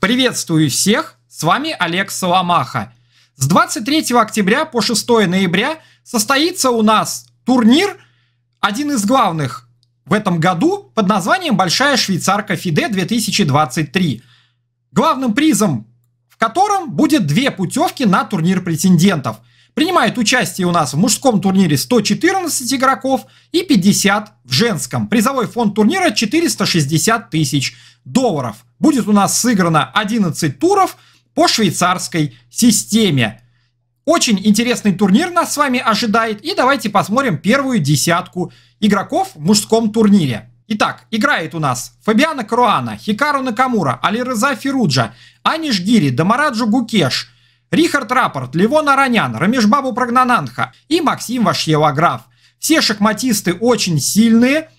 Приветствую всех! С вами Олег Соломаха. С 23 октября по 6 ноября состоится у нас турнир, один из главных в этом году, под названием «Большая швейцарка Фиде 2023», главным призом в котором будет две путевки на турнир претендентов – Принимает участие у нас в мужском турнире 114 игроков и 50 в женском. Призовой фонд турнира 460 тысяч долларов. Будет у нас сыграно 11 туров по швейцарской системе. Очень интересный турнир нас с вами ожидает. И давайте посмотрим первую десятку игроков в мужском турнире. Итак, играет у нас Фабиана Круана, Хикару Накамура, Алиреза Феруджа, Аниш Гири, Дамараджу Гукеш – Рихард Рапорт, Левон Аранян, бабу Прагнананха и Максим Вашьелограф. Все шахматисты очень сильные.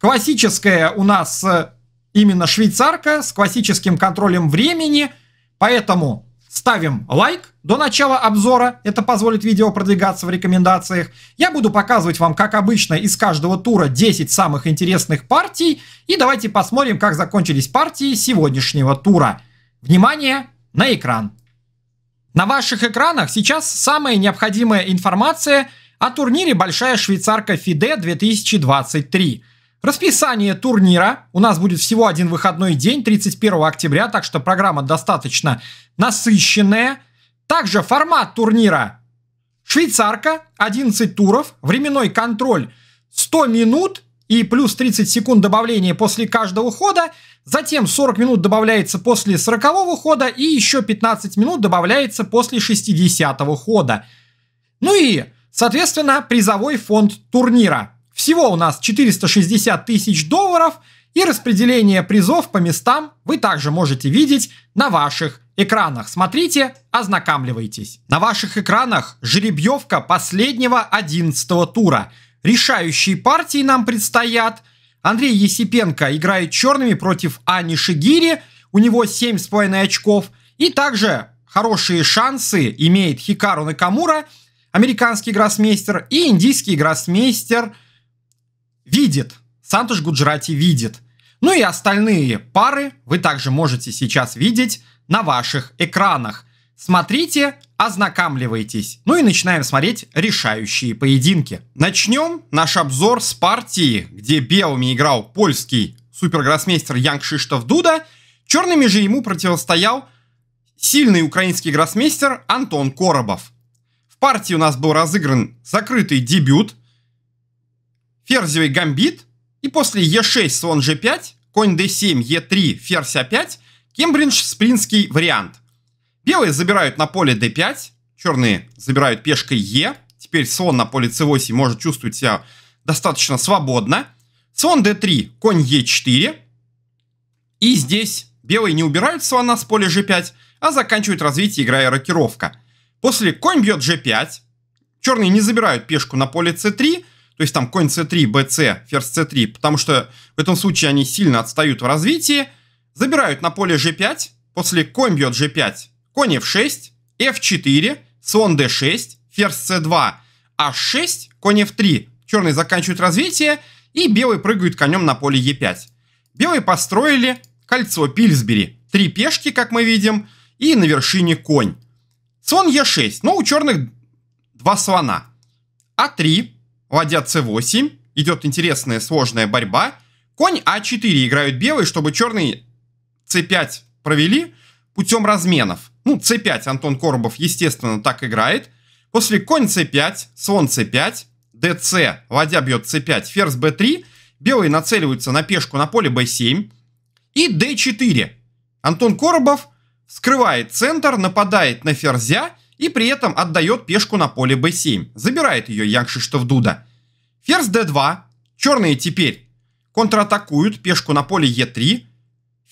Классическая у нас э, именно швейцарка с классическим контролем времени. Поэтому ставим лайк до начала обзора. Это позволит видео продвигаться в рекомендациях. Я буду показывать вам, как обычно, из каждого тура 10 самых интересных партий. И давайте посмотрим, как закончились партии сегодняшнего тура. Внимание на экран! На ваших экранах сейчас самая необходимая информация о турнире «Большая швейцарка ФИДЕ 2023». Расписание турнира. У нас будет всего один выходной день, 31 октября, так что программа достаточно насыщенная. Также формат турнира. Швейцарка, 11 туров, временной контроль 100 минут – и плюс 30 секунд добавления после каждого хода, затем 40 минут добавляется после 40 хода и еще 15 минут добавляется после 60 хода. Ну и, соответственно, призовой фонд турнира. Всего у нас 460 тысяч долларов и распределение призов по местам вы также можете видеть на ваших экранах. Смотрите, ознакомливайтесь. На ваших экранах жеребьевка последнего 11 тура – Решающие партии нам предстоят. Андрей Есипенко играет черными против Ани Шигири. У него 7,5 очков. И также хорошие шансы имеет Хикару Накамура, американский гроссмейстер, и индийский гроссмейстер видит. Сантуш Гуджрати видит. Ну и остальные пары вы также можете сейчас видеть на ваших экранах. Смотрите, ознакомливайтесь. Ну и начинаем смотреть решающие поединки. Начнем наш обзор с партии, где белыми играл польский супергроссмейстер Янг Шиштов Дуда, черными же ему противостоял сильный украинский гроссмейстер Антон Коробов. В партии у нас был разыгран закрытый дебют, ферзевый гамбит, и после Е6, слон G5, конь D7, Е3, ферзь А5, кембридж-спринский вариант. Белые забирают на поле d5, черные забирают пешкой e. Теперь слон на поле c8 может чувствовать себя достаточно свободно. Слон d3, конь e4. И здесь белые не убирают слона с поля g5, а заканчивают развитие, играя рокировка. После конь бьет g5, черные не забирают пешку на поле c3, то есть там конь c3, bc, ферзь c3, потому что в этом случае они сильно отстают в развитии. Забирают на поле g5, после конь бьет g5, конь f6, f4, слон d6, ферзь c2, h6, а конь f3, Черные заканчивают развитие, и белый прыгает конем на поле e5. Белые построили кольцо Пильсбери, три пешки, как мы видим, и на вершине конь. Слон e6, но у черных два слона. а3, ладья c8, идет интересная сложная борьба. Конь а4 играют белые, чтобы черные c5 провели путем разменов. Ну, c5 Антон Коробов, естественно, так играет. После конь c5, слон c5, dc, ладья бьет c5, ферзь b3. Белые нацеливаются на пешку на поле b7. И d4. Антон Коробов скрывает центр, нападает на ферзя и при этом отдает пешку на поле b7. Забирает ее Якшиштов Дуда. Ферзь d2. Черные теперь контратакуют пешку на поле e3.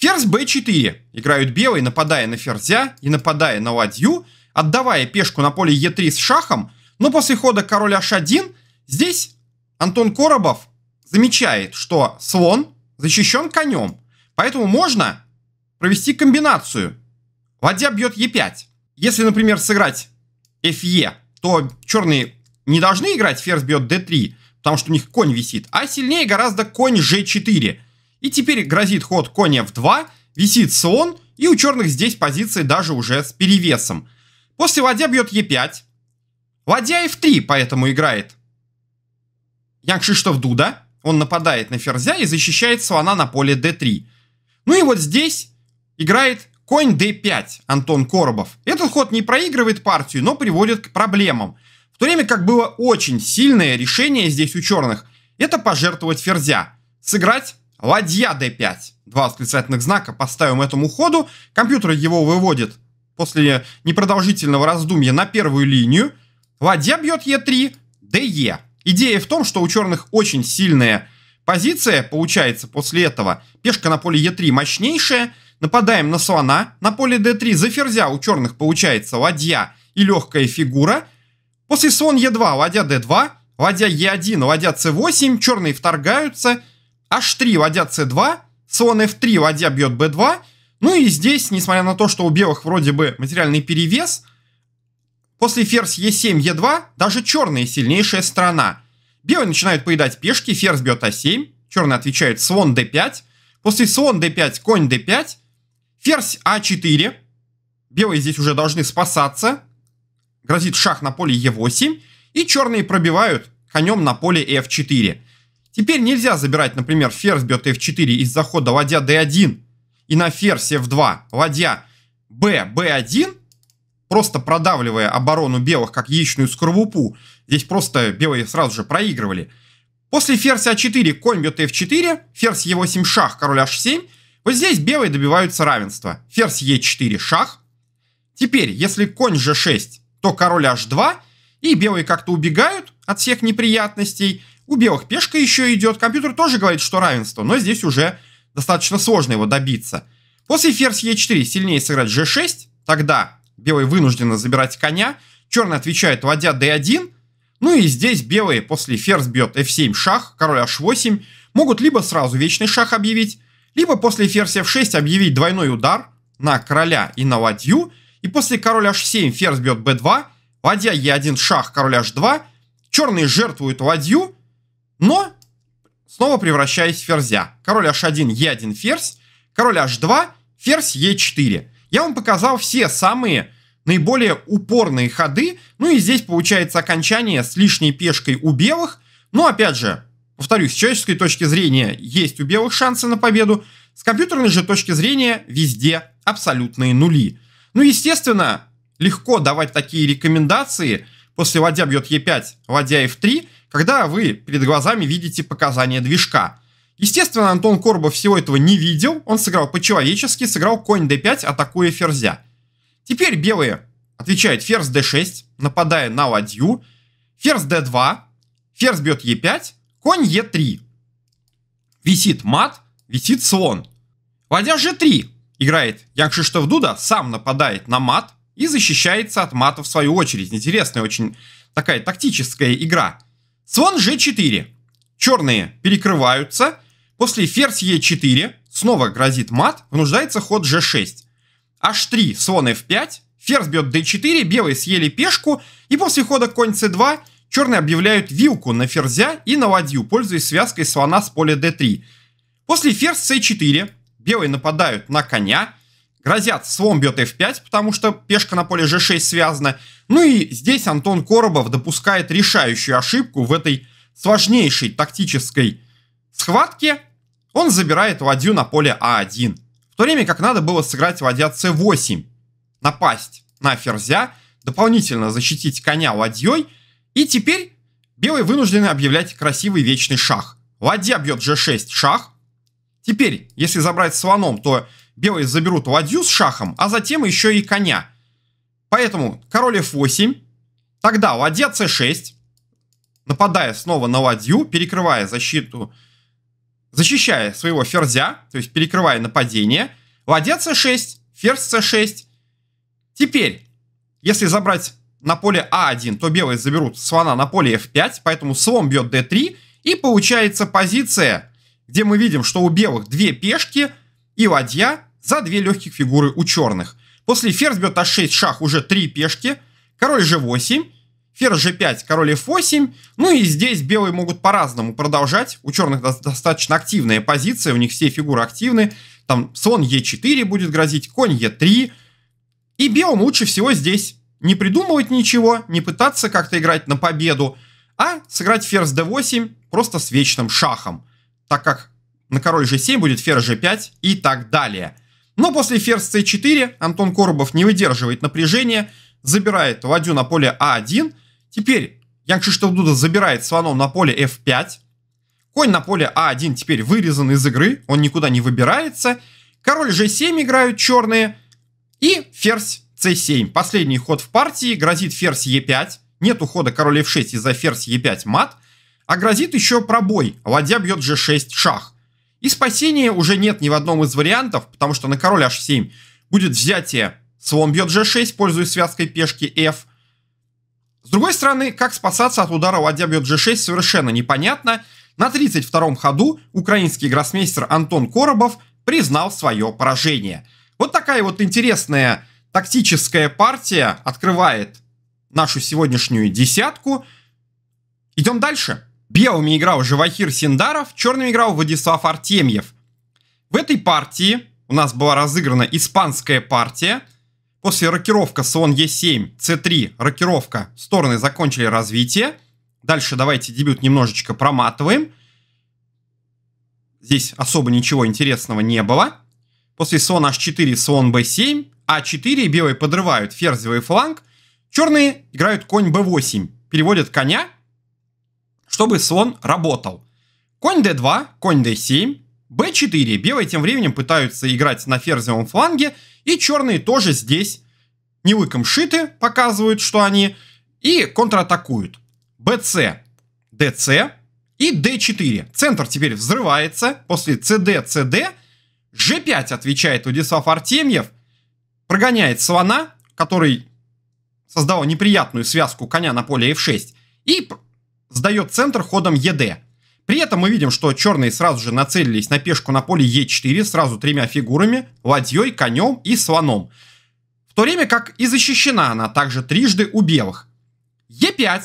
Ферзь b4. Играют белые, нападая на ферзя и нападая на ладью, отдавая пешку на поле e3 с шахом, но после хода короля h1 здесь Антон Коробов замечает, что слон защищен конем, поэтому можно провести комбинацию. Ладья бьет e5. Если, например, сыграть fe, то черные не должны играть ферзь бьет d3, потому что у них конь висит, а сильнее гораздо конь g4. И теперь грозит ход коня в 2, висит слон, и у черных здесь позиции даже уже с перевесом. После ладья бьет Е5. Ладья F3 поэтому играет. Ян Дуда. Он нападает на ферзя и защищает слона на поле d3. Ну и вот здесь играет конь d5 Антон Коробов. Этот ход не проигрывает партию, но приводит к проблемам. В то время как было очень сильное решение здесь у черных, это пожертвовать ферзя. Сыграть Ладья d5. Два восклицательных знака поставим этому ходу. Компьютер его выводит после непродолжительного раздумья на первую линию. Ладья бьет e3, de. Идея в том, что у черных очень сильная позиция получается после этого. Пешка на поле e3 мощнейшая. Нападаем на слона на поле d3. За ферзя у черных получается ладья и легкая фигура. После слон e2, ладья d2, ладья e1, ладья c8. Черные вторгаются h3 ладья c2, слон f3 ладья бьет b2. Ну и здесь, несмотря на то, что у белых вроде бы материальный перевес, после ферзь e7, e2 даже черные сильнейшая сторона. Белые начинают поедать пешки, ферзь бьет a7, а черные отвечают слон d5, после слон d5, конь d5, ферзь a4, а белые здесь уже должны спасаться, грозит шах на поле e8, и черные пробивают конем на поле f4. Теперь нельзя забирать, например, ферзь бьет f4 из захода ладья d1 и на ферзь f2 ладья b, b1, просто продавливая оборону белых как яичную скорлупу. Здесь просто белые сразу же проигрывали. После ферзь а4 конь бьет f4, ферзь e8 шах, король h7. Вот здесь белые добиваются равенства. Ферзь e4 шах. Теперь, если конь g6, то король h2, и белые как-то убегают от всех неприятностей – у белых пешка еще идет, компьютер тоже говорит, что равенство, но здесь уже достаточно сложно его добиться. После ферзь Е4 сильнее сыграть G6, тогда белые вынуждены забирать коня, черный отвечает, вводя D1, ну и здесь белые после ферзь бьет f7 шах, король h8, могут либо сразу вечный шах объявить, либо после ферзь f6 объявить двойной удар на короля и на ладью, и после король h7 ферзь бьет b2, ладья e1 шах, король h2, черные жертвуют ладью, но снова превращаюсь в ферзя. Король h1, e1 ферзь, король h2, ферзь e4. Я вам показал все самые наиболее упорные ходы. Ну и здесь получается окончание с лишней пешкой у белых. Но опять же, повторюсь, с человеческой точки зрения есть у белых шансы на победу. С компьютерной же точки зрения везде абсолютные нули. Ну естественно, легко давать такие рекомендации – после ладья бьет Е5, ладья F3, когда вы перед глазами видите показания движка. Естественно, Антон Корба всего этого не видел, он сыграл по-человечески, сыграл конь d5, атакуя ферзя. Теперь белые отвечают ферзь d6, нападая на ладью, ферзь d2, ферзь бьет e5, конь e3. Висит мат, висит слон. Ладья g3, играет Ян Кшиштов Дуда, сам нападает на мат, и защищается от матов в свою очередь. Интересная очень такая тактическая игра. Слон g4. Черные перекрываются. После ферзь e4 снова грозит мат, вынуждается ход g6. h3, слон f5, ферзь бьет d4, белые съели пешку, и после хода конь c2 черные объявляют вилку на ферзя и на ладью, пользуясь связкой слона с поля d3. После ферзь c4 белые нападают на коня, Грозят, слон бьет f5, потому что пешка на поле g6 связана. Ну и здесь Антон Коробов допускает решающую ошибку в этой сложнейшей тактической схватке. Он забирает ладью на поле а1. В то время как надо было сыграть ладья c8. Напасть на ферзя, дополнительно защитить коня ладьей. И теперь белые вынуждены объявлять красивый вечный шах. Ладья бьет g6 шах. Теперь, если забрать слоном, то белые заберут ладью с шахом, а затем еще и коня. Поэтому король f8, тогда ладья c6, нападая снова на ладью, перекрывая защиту, защищая своего ферзя, то есть перекрывая нападение, ладья c6, ферзь c6. Теперь, если забрать на поле а1, то белые заберут слона на поле f5, поэтому слон бьет d3, и получается позиция, где мы видим, что у белых две пешки – и ладья за две легких фигуры у черных. После ферзь бьет а 6 шах уже три пешки, король g8, ферзь g5, король f8. Ну и здесь белые могут по-разному продолжать. У черных достаточно активная позиция, у них все фигуры активны. Там слон e4 будет грозить, конь e3. И белым лучше всего здесь не придумывать ничего, не пытаться как-то играть на победу, а сыграть ферзь d8 просто с вечным шахом. Так как на король g7 будет ферзь g5 и так далее. Но после ферзь c4 Антон Коробов не выдерживает напряжения, забирает ладью на поле а1. Теперь Янг Шиштелдуда забирает слоном на поле f5. Конь на поле а1 теперь вырезан из игры, он никуда не выбирается. Король g7 играют черные. И ферзь c7. Последний ход в партии, грозит ферзь e5. Нет ухода король f6 из-за ферзь e5 мат. А грозит еще пробой. Ладья бьет g6 шах. И спасения уже нет ни в одном из вариантов, потому что на король h7 будет взятие, слон бьет g6, пользуясь связкой пешки f. С другой стороны, как спасаться от удара ладья бьет g6 совершенно непонятно. На 32-м ходу украинский гроссмейстер Антон Коробов признал свое поражение. Вот такая вот интересная тактическая партия открывает нашу сегодняшнюю десятку. Идем дальше. Белыми играл Живахир Синдаров, черными играл Владислав Артемьев. В этой партии у нас была разыграна испанская партия. После рокировка слон Е7, c3, рокировка, стороны закончили развитие. Дальше давайте дебют немножечко проматываем. Здесь особо ничего интересного не было. После слон h4, слон b7, а4 белые подрывают ферзевый фланг. Черные играют конь b8, переводят коня – чтобы слон работал. Конь d2, конь d7, b4. Белые тем временем пытаются играть на ферзевом фланге, и черные тоже здесь не лыком шиты, показывают, что они, и контратакуют. bc, dc и d4. Центр теперь взрывается после cd, cd. g5 отвечает Владислав Артемьев, прогоняет слона, который создал неприятную связку коня на поле f6, и сдает центр ходом ЕД. При этом мы видим, что черные сразу же нацелились на пешку на поле Е4 сразу тремя фигурами, ладьей, конем и слоном. В то время как и защищена она также трижды у белых. Е5.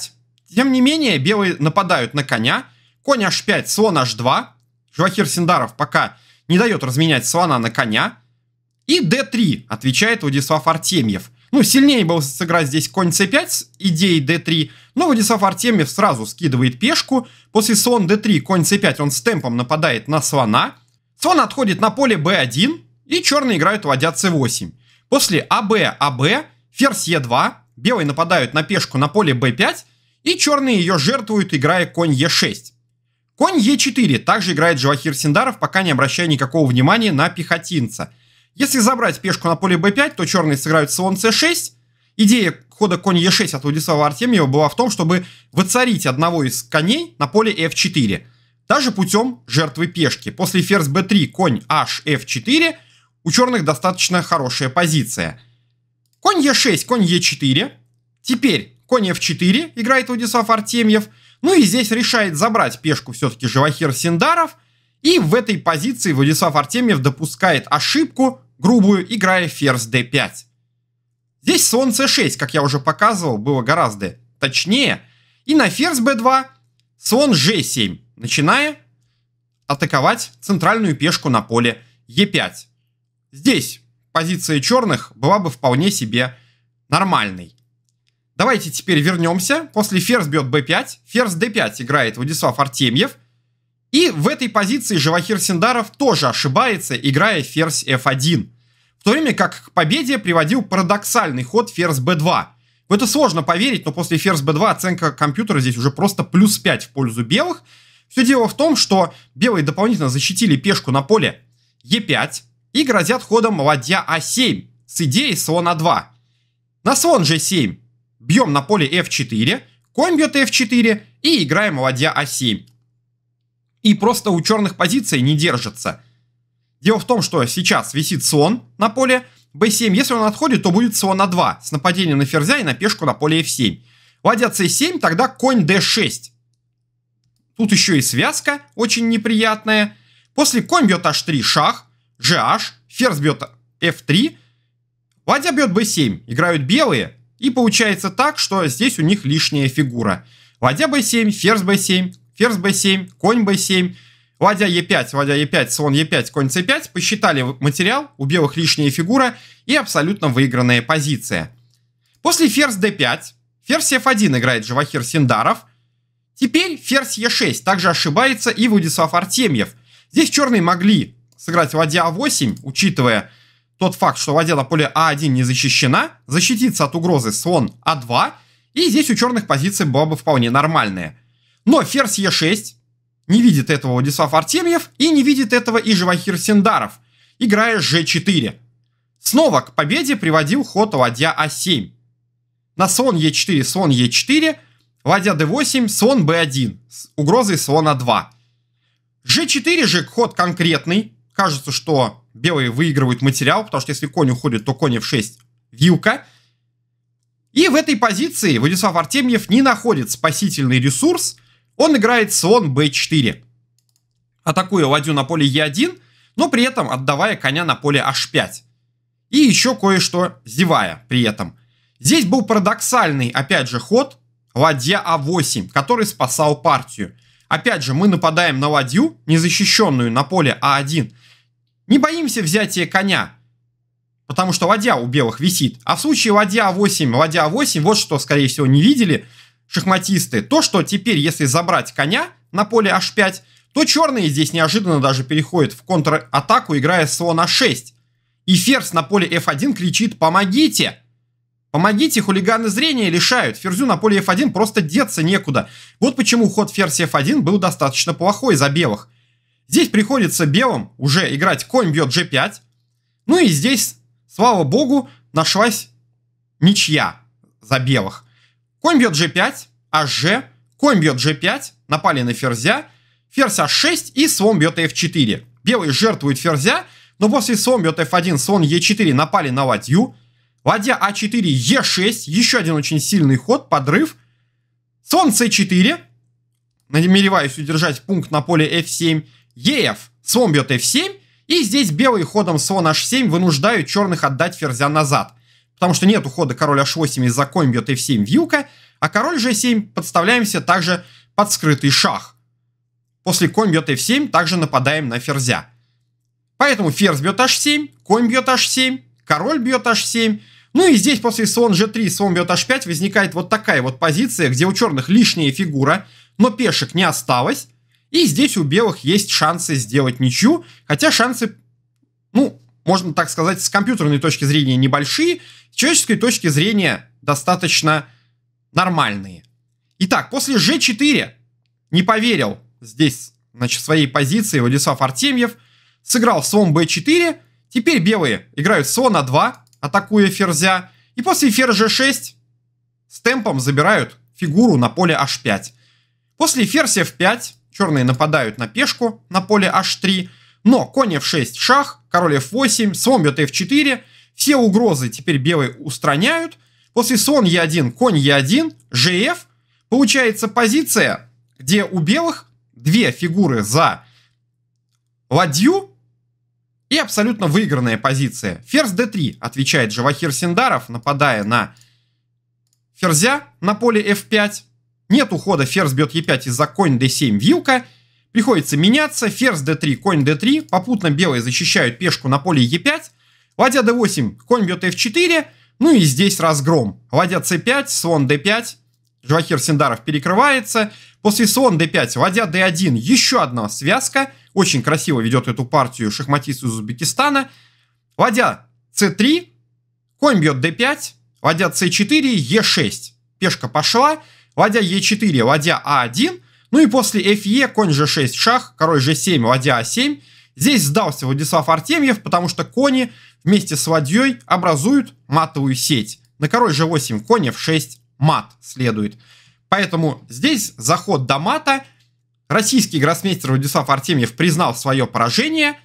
Тем не менее, белые нападают на коня. Конь h5, слон h2. Жвахир Синдаров пока не дает разменять слона на коня. И d3, отвечает Владислав Артемьев – ну, сильнее было сыграть здесь конь c5 идеи d3, но Владислав Артемьев сразу скидывает пешку. После слон d3, конь c5, он с темпом нападает на слона. Слон отходит на поле b1, и черные играют ладья c8. После аб, аб, ферзь e2, белые нападают на пешку на поле b5, и черные ее жертвуют, играя конь e6. Конь e4 также играет Джавахир Синдаров, пока не обращая никакого внимания на пехотинца – если забрать пешку на поле b5, то черные сыграют слон c6. Идея хода конь e6 от Владислава Артемьева была в том, чтобы воцарить одного из коней на поле f4. Даже путем жертвы пешки. После ферзь b3, конь h, f4 у черных достаточно хорошая позиция. Конь e6, конь e4. Теперь конь f4 играет Владислав Артемьев. Ну и здесь решает забрать пешку все-таки Живахир Синдаров. И в этой позиции Владислав Артемьев допускает ошибку, грубую, играя ферзь d5. Здесь слон c6, как я уже показывал, было гораздо точнее. И на ферзь b2 слон g7, начиная атаковать центральную пешку на поле e5. Здесь позиция черных была бы вполне себе нормальной. Давайте теперь вернемся. После ферзь бьет b5, ферзь d5 играет Владислав Артемьев – и в этой позиции Живахир Синдаров тоже ошибается, играя ферзь f1. В то время как к победе приводил парадоксальный ход ферзь b2. В это сложно поверить, но после ферзь b2 оценка компьютера здесь уже просто плюс 5 в пользу белых. Все дело в том, что белые дополнительно защитили пешку на поле e5 и грозят ходом ладья a а 7 с идеей слона 2. На слон g7 бьем на поле f4, конь бьет f4 и играем ладья a а 7 и просто у черных позиций не держится. Дело в том, что сейчас висит слон на поле b7, если он отходит, то будет слон на 2 с нападением на ферзя и на пешку на поле f7. Ладья c7, тогда конь d6. Тут еще и связка очень неприятная. После конь бьет h3, шах, gh, ферзь бьет f3, ладья бьет b7, играют белые, и получается так, что здесь у них лишняя фигура. Ладья b7, ферзь b7, ферзь b7, конь b7, ладья e5, ладья e5, слон e5, конь c5, посчитали материал, у белых лишняя фигура и абсолютно выигранная позиция. После ферзь d5, ферзь f1 играет Живахир Синдаров, теперь ферзь e6, также ошибается и Владислав Артемьев. Здесь черные могли сыграть ладья a8, а учитывая тот факт, что ладья на поле а1 не защищена, защититься от угрозы слон а2, и здесь у черных позиция была бы вполне нормальная. Но ферзь Е6 не видит этого Владислав Артемьев и не видит этого и Живахир Сендаров, играя G4. Снова к победе приводил ход ладья А7. На слон Е4, слон Е4, ладья D8, слон B1 с угрозой слона 2. G4 же ход конкретный. Кажется, что белые выигрывают материал, потому что если конь уходит, то конь F6 вилка. И в этой позиции Владислав Артемьев не находит спасительный ресурс – он играет слон b4, атакуя ладью на поле e1, но при этом отдавая коня на поле h5. И еще кое-что зевая при этом. Здесь был парадоксальный, опять же, ход ладья а8, который спасал партию. Опять же, мы нападаем на ладью, незащищенную на поле а1. Не боимся взятия коня, потому что ладья у белых висит. А в случае ладья А8, ладья А8, вот что, скорее всего, не видели, шахматисты, то, что теперь, если забрать коня на поле h5, то черные здесь неожиданно даже переходят в контратаку, играя слон h6. И ферзь на поле f1 кричит «Помогите!» Помогите, хулиганы зрения лишают. Ферзю на поле f1 просто деться некуда. Вот почему ход ферзь f1 был достаточно плохой за белых. Здесь приходится белым уже играть конь бьет g5. Ну и здесь, слава богу, нашлась ничья за белых. Конь бьет g5, hg, а конь бьет g5, напали на ферзя, ферзь h6 и слон бьет f4. Белый жертвует ферзя, но после слон бьет f1, слон e4 напали на ладью. Ладья а4, е6, еще один очень сильный ход, подрыв. Слон c4, намереваюсь удержать пункт на поле f7, еф слон бьет f7, и здесь белый ходом слон h7 вынуждают черных отдать ферзя назад потому что нет ухода король h8 из-за конь бьет f7 вилка, а король g7 подставляемся также под скрытый шах. После конь бьет f7 также нападаем на ферзя. Поэтому ферзь бьет h7, конь бьет h7, король бьет h7. Ну и здесь после слон g3, слон бьет h5 возникает вот такая вот позиция, где у черных лишняя фигура, но пешек не осталось. И здесь у белых есть шансы сделать ничью, хотя шансы, ну, можно так сказать, с компьютерной точки зрения небольшие, с человеческой точки зрения достаточно нормальные. Итак, после G4 не поверил здесь, значит, своей позиции Владислав Артемьев, сыграл слон B4, теперь белые играют слон А2, атакуя ферзя, и после ферзь G6 с темпом забирают фигуру на поле H5. После ферзь F5 черные нападают на пешку на поле H3, но конь F6 шах, король f8, слон бьет f4, все угрозы теперь белые устраняют. После слон e1, конь e1, gf. Получается позиция, где у белых две фигуры за ладью и абсолютно выигранная позиция. Ферзь d3 отвечает Живахир Синдаров, нападая на ферзя на поле f5. Нет ухода ферзь бьет e5 из-за конь d7 вилка – Приходится меняться, ферзь d3, конь d3, попутно белые защищают пешку на поле e5, ладья d8, конь бьет f4, ну и здесь разгром. Ладья c5, слон d5, Жвахир Синдаров перекрывается, после слон d5, ладья d1, еще одна связка, очень красиво ведет эту партию шахматист из Узбекистана, ладья c3, конь бьет d5, ладья c4, e6, пешка пошла, ладья e4, ладья a а 1 ну и после фе e, конь g6 шах, король g7, ладья a7. А здесь сдался Владислав Артемьев, потому что кони вместе с ладьей образуют матовую сеть. На король g8 конь f6 мат следует. Поэтому здесь заход до мата. Российский гроссмейстер Владислав Артемьев признал свое поражение.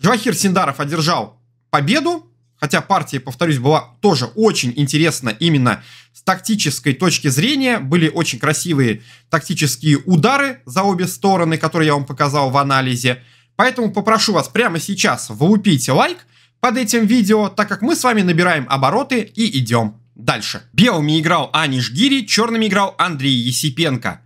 Жвахир Синдаров одержал победу, хотя партия, повторюсь, была тоже очень интересна именно с тактической точки зрения. Были очень красивые тактические удары за обе стороны, которые я вам показал в анализе. Поэтому попрошу вас прямо сейчас вылупите лайк под этим видео, так как мы с вами набираем обороты и идем дальше. Белыми играл Аниш Гири, черными играл Андрей Есипенко.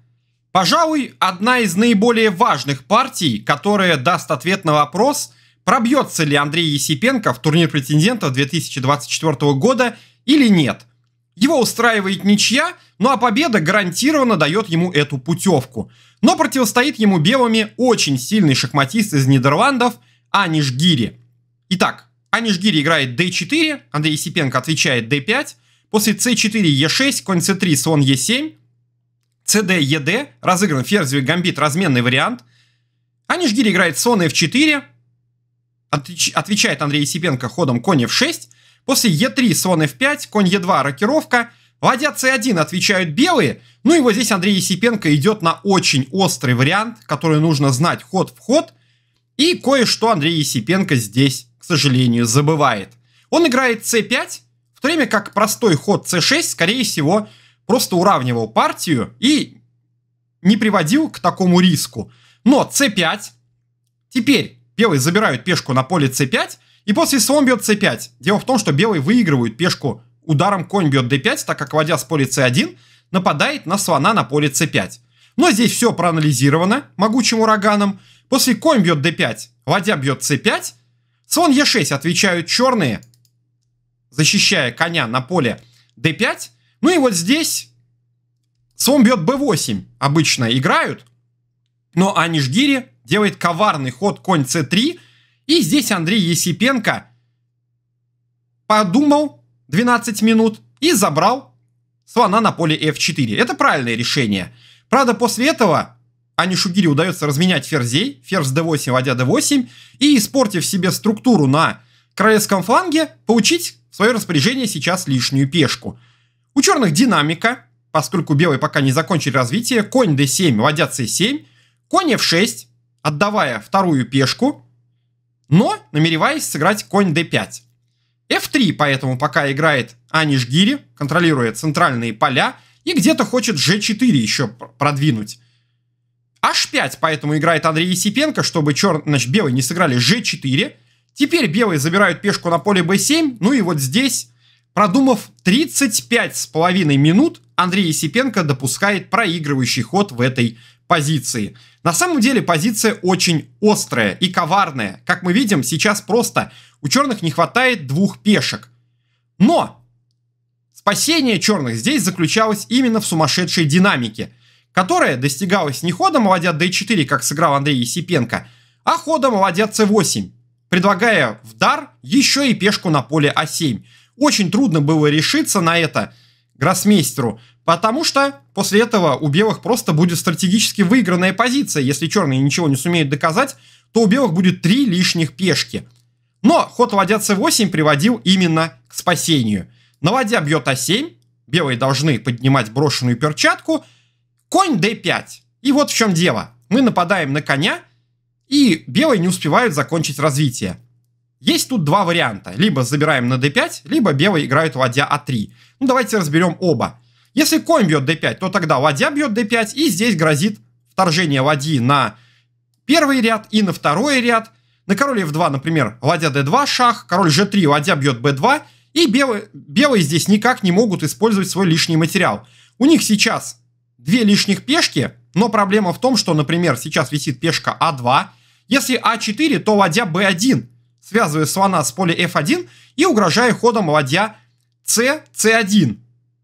Пожалуй, одна из наиболее важных партий, которая даст ответ на вопрос – пробьется ли Андрей Есипенко в турнир претендентов 2024 года или нет. Его устраивает ничья, ну а победа гарантированно дает ему эту путевку. Но противостоит ему белыми очень сильный шахматист из Нидерландов Аниш Гири. Итак, Аниш Гири играет d4, Андрей Есипенко отвечает d5, после c4 e6, конь c3, слон e7, cd, ed, разыгран ферзевый гамбит, разменный вариант. Аниш Гири играет слон f4, отвеч, отвечает Андрей Сипенко ходом конь f6, после e3 слон f5, конь e2 рокировка, ладья c1 отвечают белые, ну и вот здесь Андрей Есипенко идет на очень острый вариант, который нужно знать ход в ход, и кое-что Андрей Есипенко здесь, к сожалению, забывает. Он играет c5, в то время как простой ход c6, скорее всего, просто уравнивал партию и не приводил к такому риску. Но c5 теперь белые забирают пешку на поле c5, и после слон бьет c5. Дело в том, что белые выигрывают пешку ударом конь бьет d5, так как ладья с поля c1 нападает на слона на поле c5. Но здесь все проанализировано могучим ураганом. После конь бьет d5, ладья бьет c5, слон e6 отвечают черные, защищая коня на поле d5. Ну и вот здесь слон бьет b8 обычно играют, но Анишгири делает коварный ход конь c3. И здесь Андрей Есипенко подумал 12 минут и забрал слона на поле f4. Это правильное решение. Правда, после этого Анишугири удается разменять ферзей, ферзь d8, ладья d8, и, испортив себе структуру на королевском фланге, получить в свое распоряжение сейчас лишнюю пешку. У черных динамика, поскольку белые пока не закончили развитие, конь d7, ладья c7, конь f6, отдавая вторую пешку, но намереваясь сыграть конь d5. f3 поэтому пока играет Аниш контролируя центральные поля и где-то хочет g4 еще продвинуть. h5 поэтому играет Андрей Есипенко, чтобы чер... Значит, белые не сыграли g4. Теперь белые забирают пешку на поле b7, ну и вот здесь, продумав 35 с половиной минут, Андрей Есипенко допускает проигрывающий ход в этой позиции. На самом деле позиция очень острая и коварная. Как мы видим, сейчас просто у черных не хватает двух пешек. Но спасение черных здесь заключалось именно в сумасшедшей динамике, которая достигалась не ходом ладья d4, как сыграл Андрей Есипенко, а ходом ладья c8, предлагая в дар еще и пешку на поле а7. Очень трудно было решиться на это – гроссмейстеру. Потому что после этого у белых просто будет стратегически выигранная позиция. Если черные ничего не сумеют доказать, то у белых будет три лишних пешки. Но ход ладья c8 приводил именно к спасению. На ладья бьет а7, белые должны поднимать брошенную перчатку, конь d5. И вот в чем дело. Мы нападаем на коня, и белые не успевают закончить развитие. Есть тут два варианта. Либо забираем на d5, либо белые играют ладья а3. Ну, давайте разберем оба. Если конь бьет d5, то тогда ладья бьет d5, и здесь грозит вторжение ладьи на первый ряд и на второй ряд. На короле f2, например, ладья d2 шах, король g3, ладья бьет b2, и белые, белые здесь никак не могут использовать свой лишний материал. У них сейчас две лишних пешки, но проблема в том, что, например, сейчас висит пешка a а 2 Если a а 4 то ладья b1, связывая слона с поля f1 и угрожая ходом ладья c, c1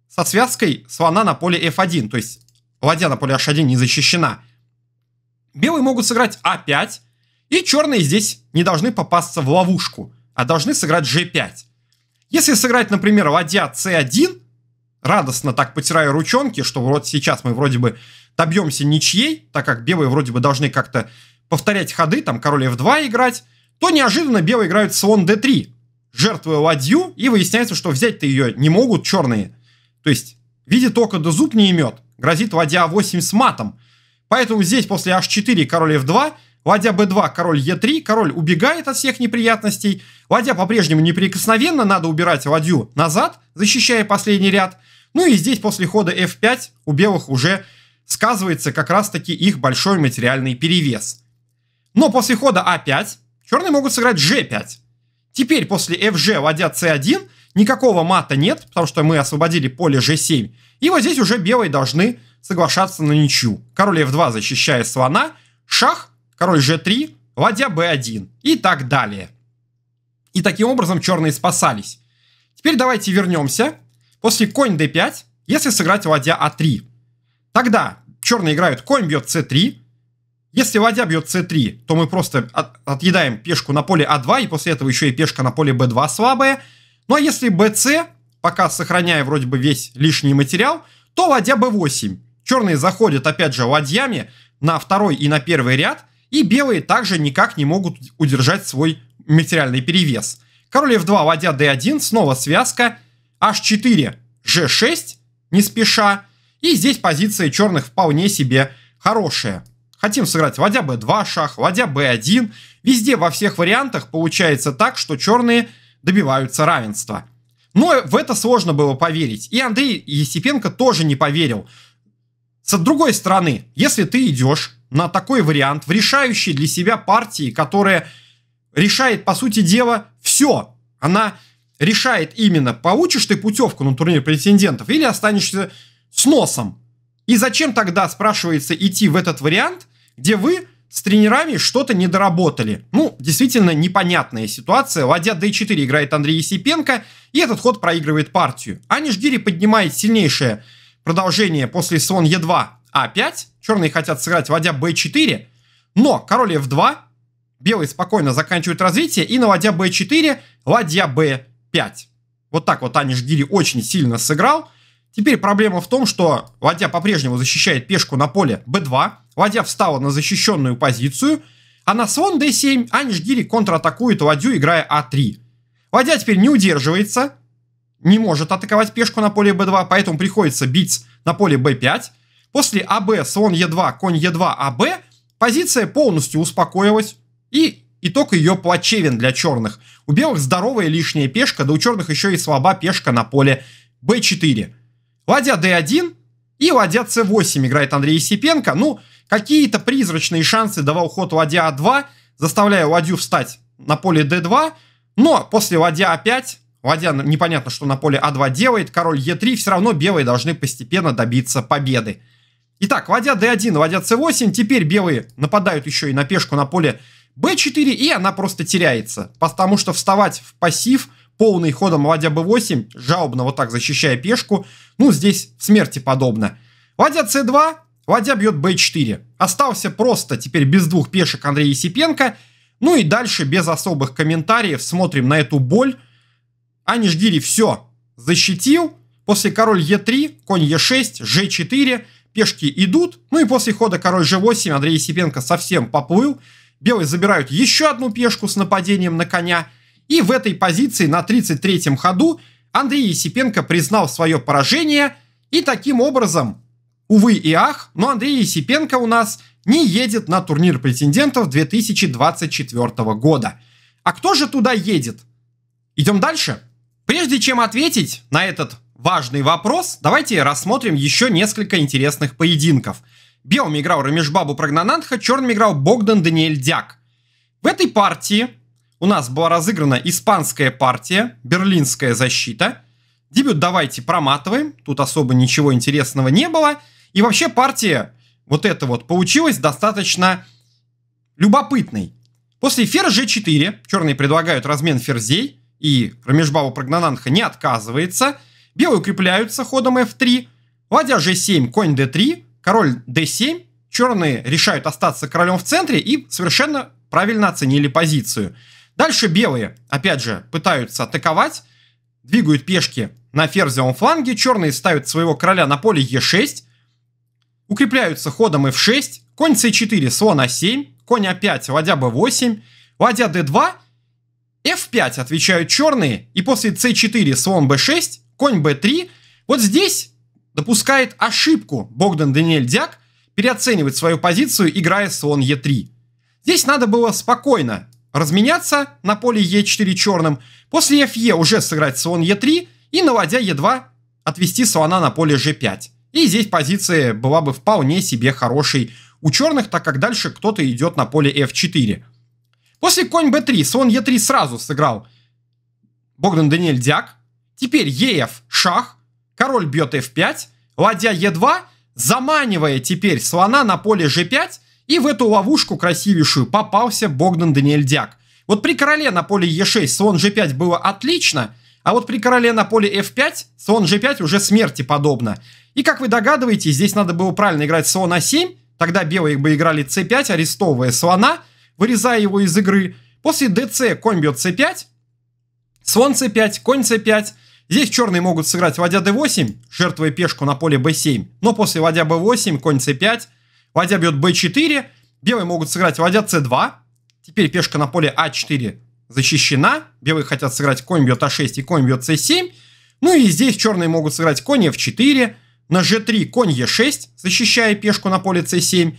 со связкой слона на поле f1, то есть ладья на поле h1 не защищена. Белые могут сыграть a а 5 и черные здесь не должны попасться в ловушку, а должны сыграть g5. Если сыграть, например, ладья c1, радостно так потирая ручонки, что вот сейчас мы вроде бы добьемся ничьей, так как белые вроде бы должны как-то повторять ходы, там король f2 играть, то неожиданно белые играют слон d3 жертвуя ладью, и выясняется, что взять-то ее не могут черные. То есть, видит око да зуб не имет. Грозит ладья А8 с матом. Поэтому здесь после h4 король f2, ладья b2, король e3, король убегает от всех неприятностей. Ладья по-прежнему неприкосновенно, надо убирать ладью назад, защищая последний ряд. Ну и здесь после хода f5 у белых уже сказывается как раз-таки их большой материальный перевес. Но после хода а5 черные могут сыграть g5. Теперь после FG ладья C1 никакого мата нет, потому что мы освободили поле G7. И вот здесь уже белые должны соглашаться на ничью. Король F2 защищает слона, шах, король G3, ладья B1 и так далее. И таким образом черные спасались. Теперь давайте вернемся. После конь D5, если сыграть ладья a а 3 тогда черные играют конь бьет c3, если ладья бьет c3, то мы просто от, отъедаем пешку на поле а2, и после этого еще и пешка на поле b2 слабая. Ну а если bc, пока сохраняя вроде бы весь лишний материал, то ладья b8. Черные заходят опять же ладьями на второй и на первый ряд, и белые также никак не могут удержать свой материальный перевес. Король f2, ладья d1, снова связка, h4, g6, не спеша, и здесь позиция черных вполне себе хорошая. Хотим сыграть ладья b2 шах, ладья b1. Везде во всех вариантах получается так, что черные добиваются равенства. Но в это сложно было поверить. И Андрей Есипенко тоже не поверил. С другой стороны, если ты идешь на такой вариант в решающей для себя партии, которая решает, по сути дела, все. Она решает именно, получишь ты путевку на турнир претендентов или останешься с носом. И зачем тогда, спрашивается, идти в этот вариант, где вы с тренерами что-то не доработали. Ну, действительно непонятная ситуация. Ладья d4 играет Андрей Есипенко, и этот ход проигрывает партию. Анишгири поднимает сильнейшее продолжение после слон e2, а 5 Черные хотят сыграть ладья b4, но король f2, белый спокойно заканчивает развитие, и на ладья b4, ладья b5. Вот так вот Анишгири очень сильно сыграл – Теперь проблема в том, что ладья по-прежнему защищает пешку на поле b2, ладья встала на защищенную позицию, а на слон d7 Анишгири контратакует ладью, играя a а 3 Ладья теперь не удерживается, не может атаковать пешку на поле b2, поэтому приходится бить на поле b5. После АБ, слон e 2 конь e 2 АБ, позиция полностью успокоилась, и итог ее плачевен для черных. У белых здоровая лишняя пешка, да у черных еще и слаба пешка на поле b4. Ладья D1 и ладья C8 играет Андрей Сипенко. Ну, какие-то призрачные шансы давал ход ладья А2, заставляя ладью встать на поле D2. Но после ладья А5, ладья ну, непонятно, что на поле А2 делает, король e 3 все равно белые должны постепенно добиться победы. Итак, ладья d1, ладья c8, теперь белые нападают еще и на пешку на поле b4, и она просто теряется, потому что вставать в пассив – полный ходом ладья b8, жалобно вот так защищая пешку. Ну, здесь смерти подобно. Ладья c2, ладья бьет b4. Остался просто теперь без двух пешек Андрей Есипенко. Ну и дальше без особых комментариев смотрим на эту боль. Аниш все защитил. После король e3, конь e6, g4, пешки идут. Ну и после хода король g8 Андрей Есипенко совсем поплыл. Белые забирают еще одну пешку с нападением на коня – и в этой позиции на 33-м ходу Андрей Есипенко признал свое поражение и таким образом, увы и ах, но Андрей Есипенко у нас не едет на турнир претендентов 2024 года. А кто же туда едет? Идем дальше. Прежде чем ответить на этот важный вопрос, давайте рассмотрим еще несколько интересных поединков. Белым играл Рамишбабу Прогнанантха, черным играл Богдан Даниэль Дяк. В этой партии у нас была разыграна испанская партия, берлинская защита. Дебют давайте проматываем, тут особо ничего интересного не было. И вообще партия вот эта вот получилась достаточно любопытной. После ферзь g4 черные предлагают размен ферзей, и Рамешбау Прогнананха не отказывается. Белые укрепляются ходом f3, ладья g7, конь d3, король d7, черные решают остаться королем в центре и совершенно правильно оценили позицию. Дальше белые, опять же, пытаются атаковать, двигают пешки на ферзевом фланге, черные ставят своего короля на поле Е6, укрепляются ходом F6, конь c4, слон а7, конь а5, ладья b8, ладья d2, f5 отвечают черные, и после c4, слон b6, конь b3. Вот здесь допускает ошибку Богдан Даниэль Дяк, переоценивать свою позицию, играя слон e3. Здесь надо было спокойно разменяться на поле Е4 черным, после ФЕ e уже сыграть слон Е3 и, наводя Е2, отвести слона на поле G5. И здесь позиция была бы вполне себе хорошей у черных, так как дальше кто-то идет на поле F4. После конь B3, слон E3 сразу сыграл Богдан Даниэль Дяк. Теперь еф шах, король бьет F5, ладья E2, заманивая теперь слона на поле G5, и в эту ловушку красивейшую попался Богдан Даниэльдяк. Вот при короле на поле Е6 слон G5 было отлично, а вот при короле на поле F5 слон G5 уже смерти подобно. И как вы догадываетесь, здесь надо было правильно играть слон a 7 тогда белые бы играли c5, арестовывая слона, вырезая его из игры. После dc конь бьет c5, слон c5, конь c5. Здесь черные могут сыграть ладья d8, жертвуя пешку на поле b7, но после ладья b8, конь c5, Ладья бьет b4, белые могут сыграть ладья c2, теперь пешка на поле а4 защищена, белые хотят сыграть конь бьет а6 и конь бьет c7, ну и здесь черные могут сыграть конь f4, на g3 конь e6, защищая пешку на поле c7,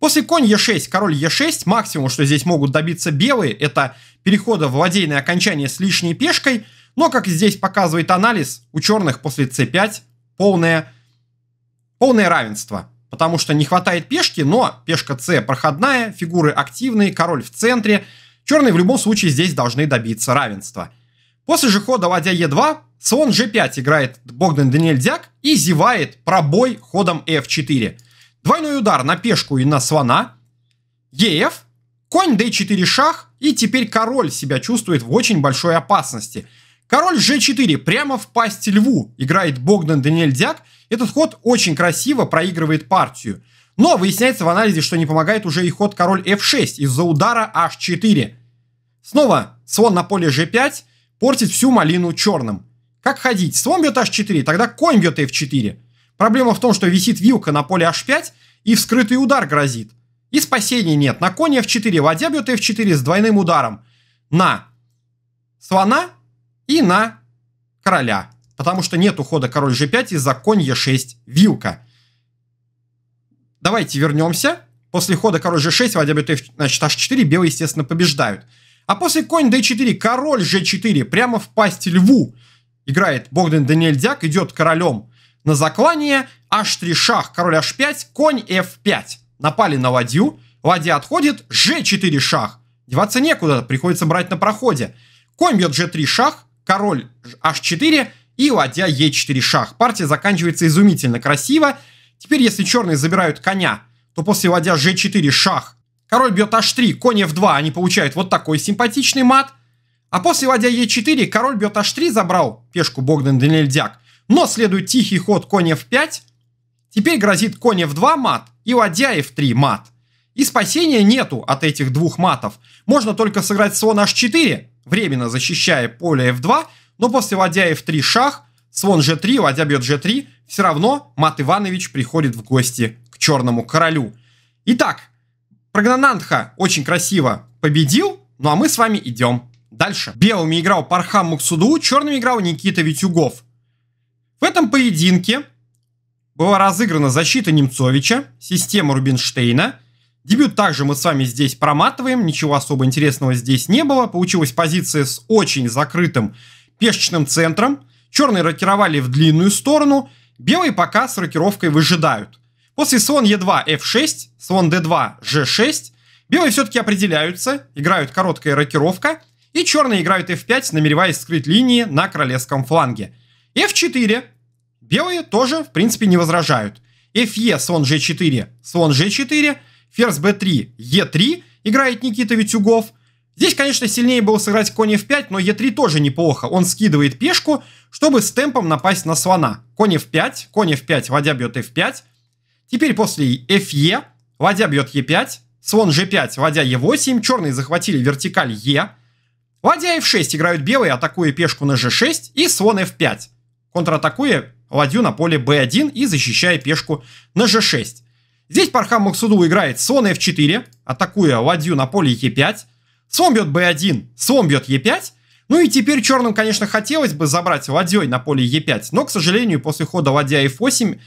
После конь e 6 король e 6 максимум, что здесь могут добиться белые, это перехода в ладейное окончание с лишней пешкой, но, как здесь показывает анализ, у черных после c5 полное, полное равенство потому что не хватает пешки, но пешка С проходная, фигуры активные, король в центре. Черные в любом случае здесь должны добиться равенства. После же хода ладья Е2, слон G5 играет Богдан Данильдяк и зевает пробой ходом F4. Двойной удар на пешку и на слона. ЕФ, конь D4 шах, и теперь король себя чувствует в очень большой опасности. Король G4 прямо в пасть льву играет Богдан Данильдяк, этот ход очень красиво проигрывает партию. Но выясняется в анализе, что не помогает уже и ход король f6 из-за удара h4. Снова слон на поле g5 портит всю малину черным. Как ходить? Слон бьет h4, тогда конь бьет f4. Проблема в том, что висит вилка на поле h5 и вскрытый удар грозит. И спасения нет. На коне f4, ладья бьет f4 с двойным ударом на слона и на короля. Потому что нет ухода король g5 и за конь e6 вилка. Давайте вернемся. После хода король g6, ладья бьет значит h4, белые, естественно, побеждают. А после конь d4, король g4, прямо в пасть льву. Играет Богдан Даниэль Дяк, идет королем на заклание. h3 шах, король h5, конь f5. Напали на ладью, ладья отходит, g4 шах. Деваться некуда, приходится брать на проходе. Конь бьет g3 шах, король h4, и ладья Е4 шах. Партия заканчивается изумительно красиво. Теперь, если черные забирают коня, то после ладья G4 шах король бьет H3, конь F2, они получают вот такой симпатичный мат. А после ладья Е4 король бьет H3 забрал пешку Богдан Данильдяк. Но следует тихий ход конь F5. Теперь грозит конь F2 мат и ладья F3 мат. И спасения нету от этих двух матов. Можно только сыграть слон H4, временно защищая поле F2, но после ладья f3 шах, слон g3, ладья бьет g3, все равно Мат Иванович приходит в гости к черному королю. Итак, Прогнананха очень красиво победил, ну а мы с вами идем дальше. Белыми играл Пархам Муксуду, черными играл Никита Витюгов. В этом поединке была разыграна защита Немцовича, система Рубинштейна. Дебют также мы с вами здесь проматываем, ничего особо интересного здесь не было. Получилась позиция с очень закрытым пешечным центром, черные рокировали в длинную сторону, белые пока с рокировкой выжидают. После слон Е2, F6, слон D2, G6, белые все-таки определяются, играют короткая рокировка, и черные играют F5, намереваясь скрыть линии на королевском фланге. F4, белые тоже, в принципе, не возражают. FE, слон G4, слон G4, ферзь B3, E3, играет Никита Витюгов – Здесь, конечно, сильнее было сыграть конь f5, но e3 тоже неплохо. Он скидывает пешку, чтобы с темпом напасть на слона. Конь f5, конь f5, ладья бьет f5. Теперь после fe, ладья бьет e5, слон g5, ладья e8, черные захватили вертикаль e. Ладья f6 играют белые, атакуя пешку на g6 и слон f5, контратакуя ладью на поле b1 и защищая пешку на g6. Здесь Пархам Максуду играет слон f4, атакуя ладью на поле e5, Слон бьет b1, слон бьет e5. Ну и теперь черным, конечно, хотелось бы забрать ладьей на поле e5, но, к сожалению, после хода ладья f8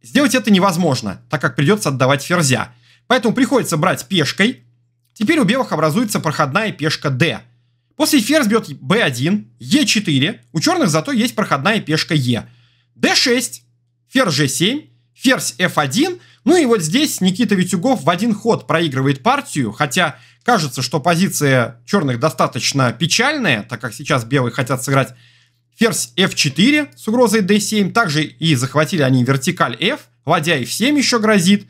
сделать это невозможно, так как придется отдавать ферзя. Поэтому приходится брать пешкой. Теперь у белых образуется проходная пешка d. После ферзь бьет b1, e4, у черных зато есть проходная пешка e. d6, ферзь g7, ферзь f1, ну и вот здесь Никита Витюгов в один ход проигрывает партию, хотя кажется, что позиция черных достаточно печальная, так как сейчас белые хотят сыграть ферзь f4 с угрозой d7, также и захватили они вертикаль f, ладья f7 еще грозит,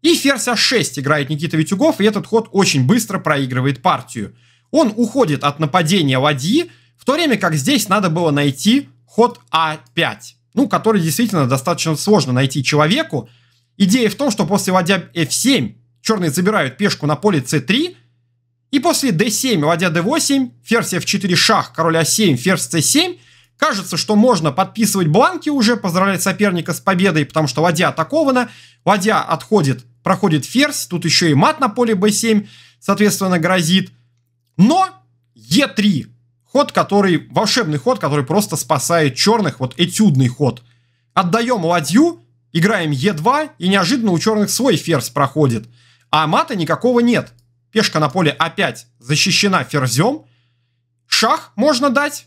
и ферзь h6 а играет Никита Витюгов, и этот ход очень быстро проигрывает партию. Он уходит от нападения ладьи, в то время как здесь надо было найти ход а5, ну, который действительно достаточно сложно найти человеку, Идея в том, что после ладья f7 черные забирают пешку на поле c3, и после d7, ладья d8, ферзь f4 шах, король a7, а ферзь c7, кажется, что можно подписывать бланки уже, поздравлять соперника с победой, потому что ладья атакована, ладья отходит, проходит ферзь, тут еще и мат на поле b7, соответственно, грозит. Но e3, ход, который, волшебный ход, который просто спасает черных, вот этюдный ход. Отдаем ладью, Играем Е2, и неожиданно у черных свой ферзь проходит. А мата никакого нет. Пешка на поле опять защищена ферзем. Шах можно дать.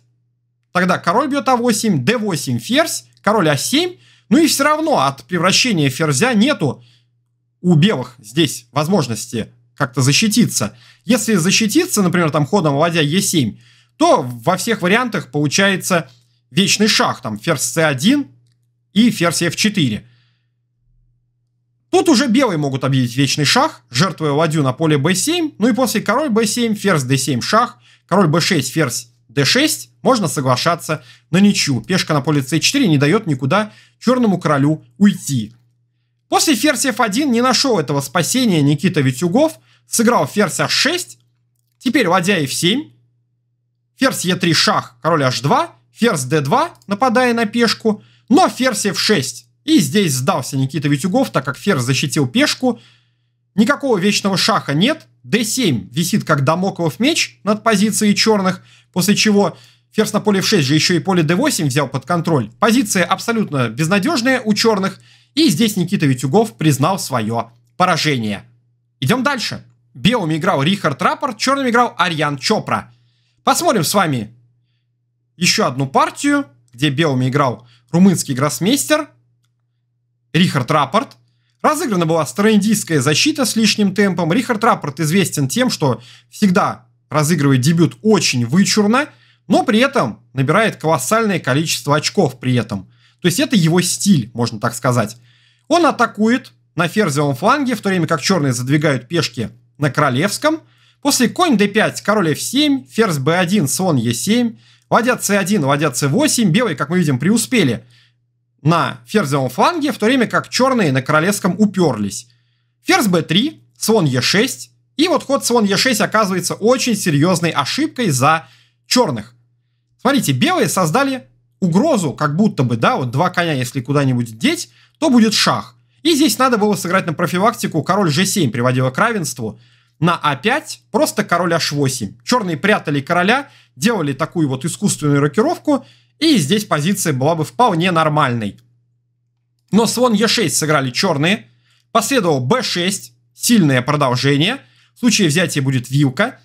Тогда король бьет А8, d8 ферзь, король А7. Ну и все равно от превращения ферзя нету у белых здесь возможности как-то защититься. Если защититься, например, там ходом ладья Е7, то во всех вариантах получается вечный шах. Там ферзь С1 и ферзь F4. Тут уже белые могут объявить вечный шах, жертвуя ладью на поле b7, ну и после король b7, ферзь d7, шах, король b6, ферзь d6, можно соглашаться на ничью. Пешка на поле c4 не дает никуда черному королю уйти. После ферзь f1 не нашел этого спасения Никита Витюгов, сыграл ферзь h6, теперь ладья f7, ферзь e3 шах, король h2, ферзь d2, нападая на пешку, но ферзь f6 и здесь сдался Никита Витюгов, так как ферзь защитил пешку. Никакого вечного шаха нет. d7 висит как дамоклов меч над позицией черных, после чего ферзь на поле f6 же еще и поле d8 взял под контроль. Позиция абсолютно безнадежная у черных. И здесь Никита Витюгов признал свое поражение. Идем дальше. Белыми играл Рихард Раппорт, черным играл Арьян Чопра. Посмотрим с вами еще одну партию, где белыми играл румынский гроссмейстер Рихард Раппорт. Разыграна была староиндийская защита с лишним темпом. Рихард Раппорт известен тем, что всегда разыгрывает дебют очень вычурно, но при этом набирает колоссальное количество очков при этом. То есть это его стиль, можно так сказать. Он атакует на ферзевом фланге, в то время как черные задвигают пешки на королевском. После конь d5, король f7, ферзь b1, слон e7, ладья c1, ладья c8. Белые, как мы видим, преуспели – на ферзевом фланге, в то время как черные на королевском уперлись. Ферзь b3, слон e6, и вот ход слон e6 оказывается очень серьезной ошибкой за черных. Смотрите, белые создали угрозу, как будто бы, да, вот два коня, если куда-нибудь деть, то будет шах. И здесь надо было сыграть на профилактику, король g7 приводило к равенству, на а5 просто король h8. Черные прятали короля, делали такую вот искусственную рокировку – и здесь позиция была бы вполне нормальной. Но слон Е6 сыграли черные. Последовал Б6, сильное продолжение. В случае взятия будет вилка.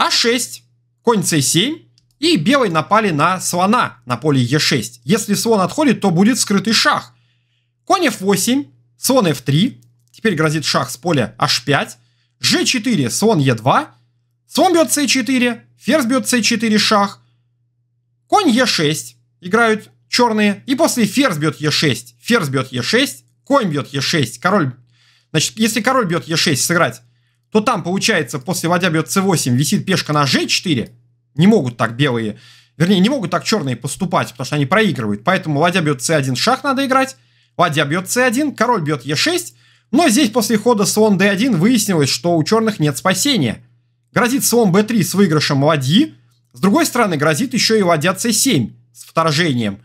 А6, конь С7. И белые напали на слона на поле Е6. Если слон отходит, то будет скрытый шах. Конь F8, слон F3. Теперь грозит шах с поля H5. G4, слон Е2. Слон бьет c4, ферзь бьет c4 шах, Конь Е6 играют черные. И после ферзь бьет Е6. Ферзь бьет Е6. Конь бьет Е6. Король... Значит, если король бьет Е6 сыграть, то там, получается, после ладья бьет С8 висит пешка на g 4 Не могут так белые... Вернее, не могут так черные поступать, потому что они проигрывают. Поэтому ладья бьет С1, шах надо играть. Ладья бьет С1, король бьет Е6. Но здесь после хода слон d1 выяснилось, что у черных нет спасения. Грозит слон b3 с выигрышем ладьи, с другой стороны, грозит еще и ладья c7 с вторжением.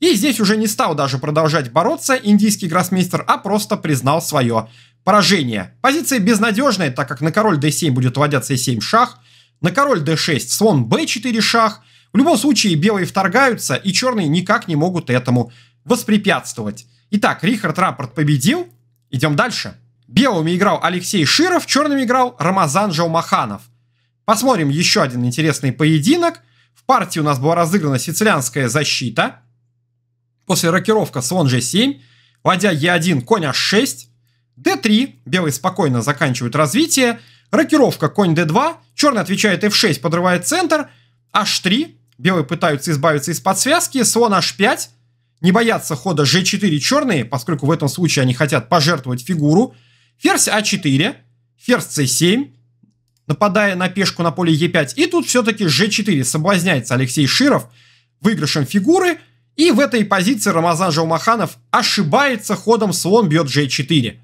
И здесь уже не стал даже продолжать бороться индийский гроссмейстер, а просто признал свое поражение. Позиция безнадежная, так как на король d7 будет ладья c7 шах, на король d6 слон b4 шах. В любом случае белые вторгаются, и черные никак не могут этому воспрепятствовать. Итак, Рихард Рапорт победил. Идем дальше. Белыми играл Алексей Широв, черными играл Рамазан Жалмаханов – Посмотрим еще один интересный поединок. В партии у нас была разыграна сицилианская защита. После рокировка слон g7, ладья e1, конь h6, d3, белый спокойно заканчивает развитие, рокировка конь d2, черный отвечает f6, подрывает центр, h3, белые пытаются избавиться из-под связки, слон h5, не боятся хода g4 черные, поскольку в этом случае они хотят пожертвовать фигуру, ферзь а4, ферзь c7, нападая на пешку на поле Е5. И тут все-таки g 4 соблазняется Алексей Широв выигрышем фигуры. И в этой позиции Рамазан Жалмаханов ошибается ходом слон бьет G4.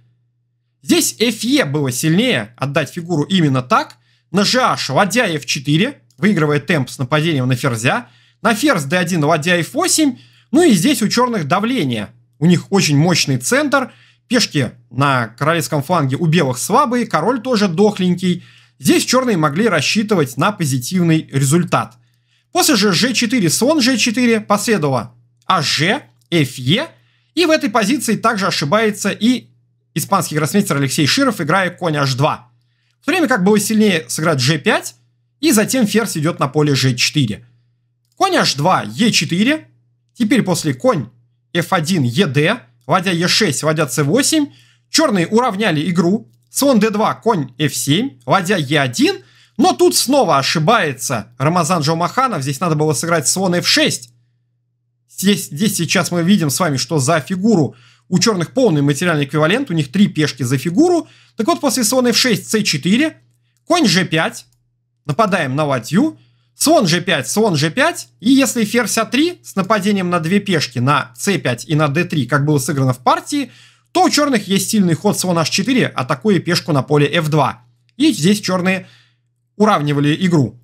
Здесь Фе было сильнее отдать фигуру именно так. На GH ладья F4, выигрывая темп с нападением на ферзя. На ферзь D1 ладья F8. Ну и здесь у черных давление. У них очень мощный центр. Пешки на королевском фланге у белых слабые, король тоже дохленький. Здесь черные могли рассчитывать на позитивный результат. После же g4 слон g4 последовало АЖ, ФЕ, и в этой позиции также ошибается и испанский гроссмейстер Алексей Широв, играя конь h2. В то время как было сильнее сыграть g5, и затем ферзь идет на поле g4. Конь h2, e4, теперь после конь f1, ед, ладья e6, ладья c8, черные уравняли игру, слон d2, конь f7, ладья e1, но тут снова ошибается Рамазан Джомаханов, здесь надо было сыграть слон f6. Здесь, здесь сейчас мы видим с вами, что за фигуру у черных полный материальный эквивалент, у них три пешки за фигуру. Так вот, после слона f6, c4, конь g5, нападаем на ладью, слон g5, слон g5, и если ферзь а3 с нападением на две пешки, на c5 и на d3, как было сыграно в партии, то у черных есть сильный ход слон h4, атакуя пешку на поле f2. И здесь черные уравнивали игру.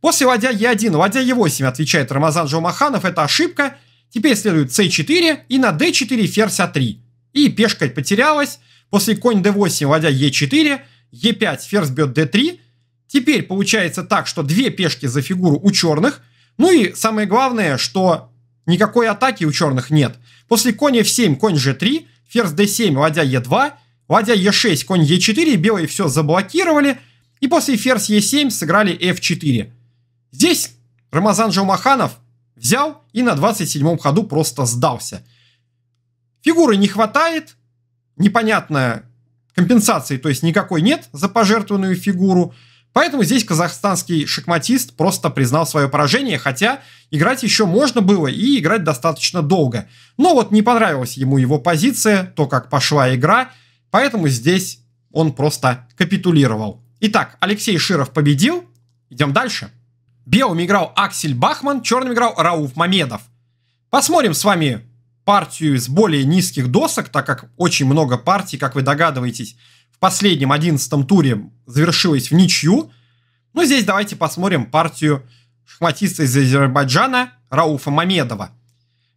После ладья e1, ладья e8, отвечает Рамазан Джалмаханов, это ошибка. Теперь следует c4 и на d4 ферзь a3. А и пешка потерялась. После конь d8, ладья e4, e5, ферзь бьет d3. Теперь получается так, что две пешки за фигуру у черных. Ну и самое главное, что никакой атаки у черных нет. После конь f7, конь g3, ферзь d7, ладья e2, ладья e6, конь e4, белые все заблокировали, и после ферзь e7 сыграли f4. Здесь Рамазан Желмаханов взял и на 27-м ходу просто сдался. Фигуры не хватает, непонятная компенсации, то есть никакой нет за пожертвованную фигуру. Поэтому здесь казахстанский шахматист просто признал свое поражение, хотя играть еще можно было и играть достаточно долго. Но вот не понравилась ему его позиция, то, как пошла игра, поэтому здесь он просто капитулировал. Итак, Алексей Широв победил. Идем дальше. Белым играл Аксель Бахман, черным играл Рауф Мамедов. Посмотрим с вами партию с более низких досок, так как очень много партий, как вы догадываетесь, в последнем одиннадцатом туре завершилась в ничью. Ну, здесь давайте посмотрим партию шахматиста из Азербайджана Рауфа Мамедова.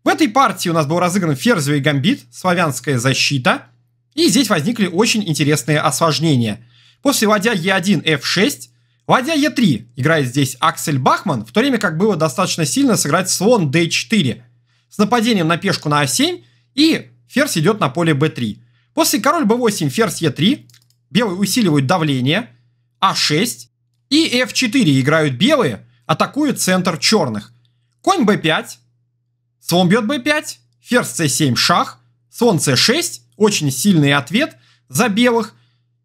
В этой партии у нас был разыгран ферзевый гамбит, славянская защита. И здесь возникли очень интересные осложнения. После ладья Е1, F6, ладья Е3 играет здесь Аксель Бахман, в то время как было достаточно сильно сыграть слон D4 с нападением на пешку на А7 и ферзь идет на поле b3. После король b8, ферзь e3, белые усиливают давление, А6 и F4 играют белые, атакуют центр черных. Конь b5, слон бьет b5, ферзь c7 шах, слон c6, очень сильный ответ за белых.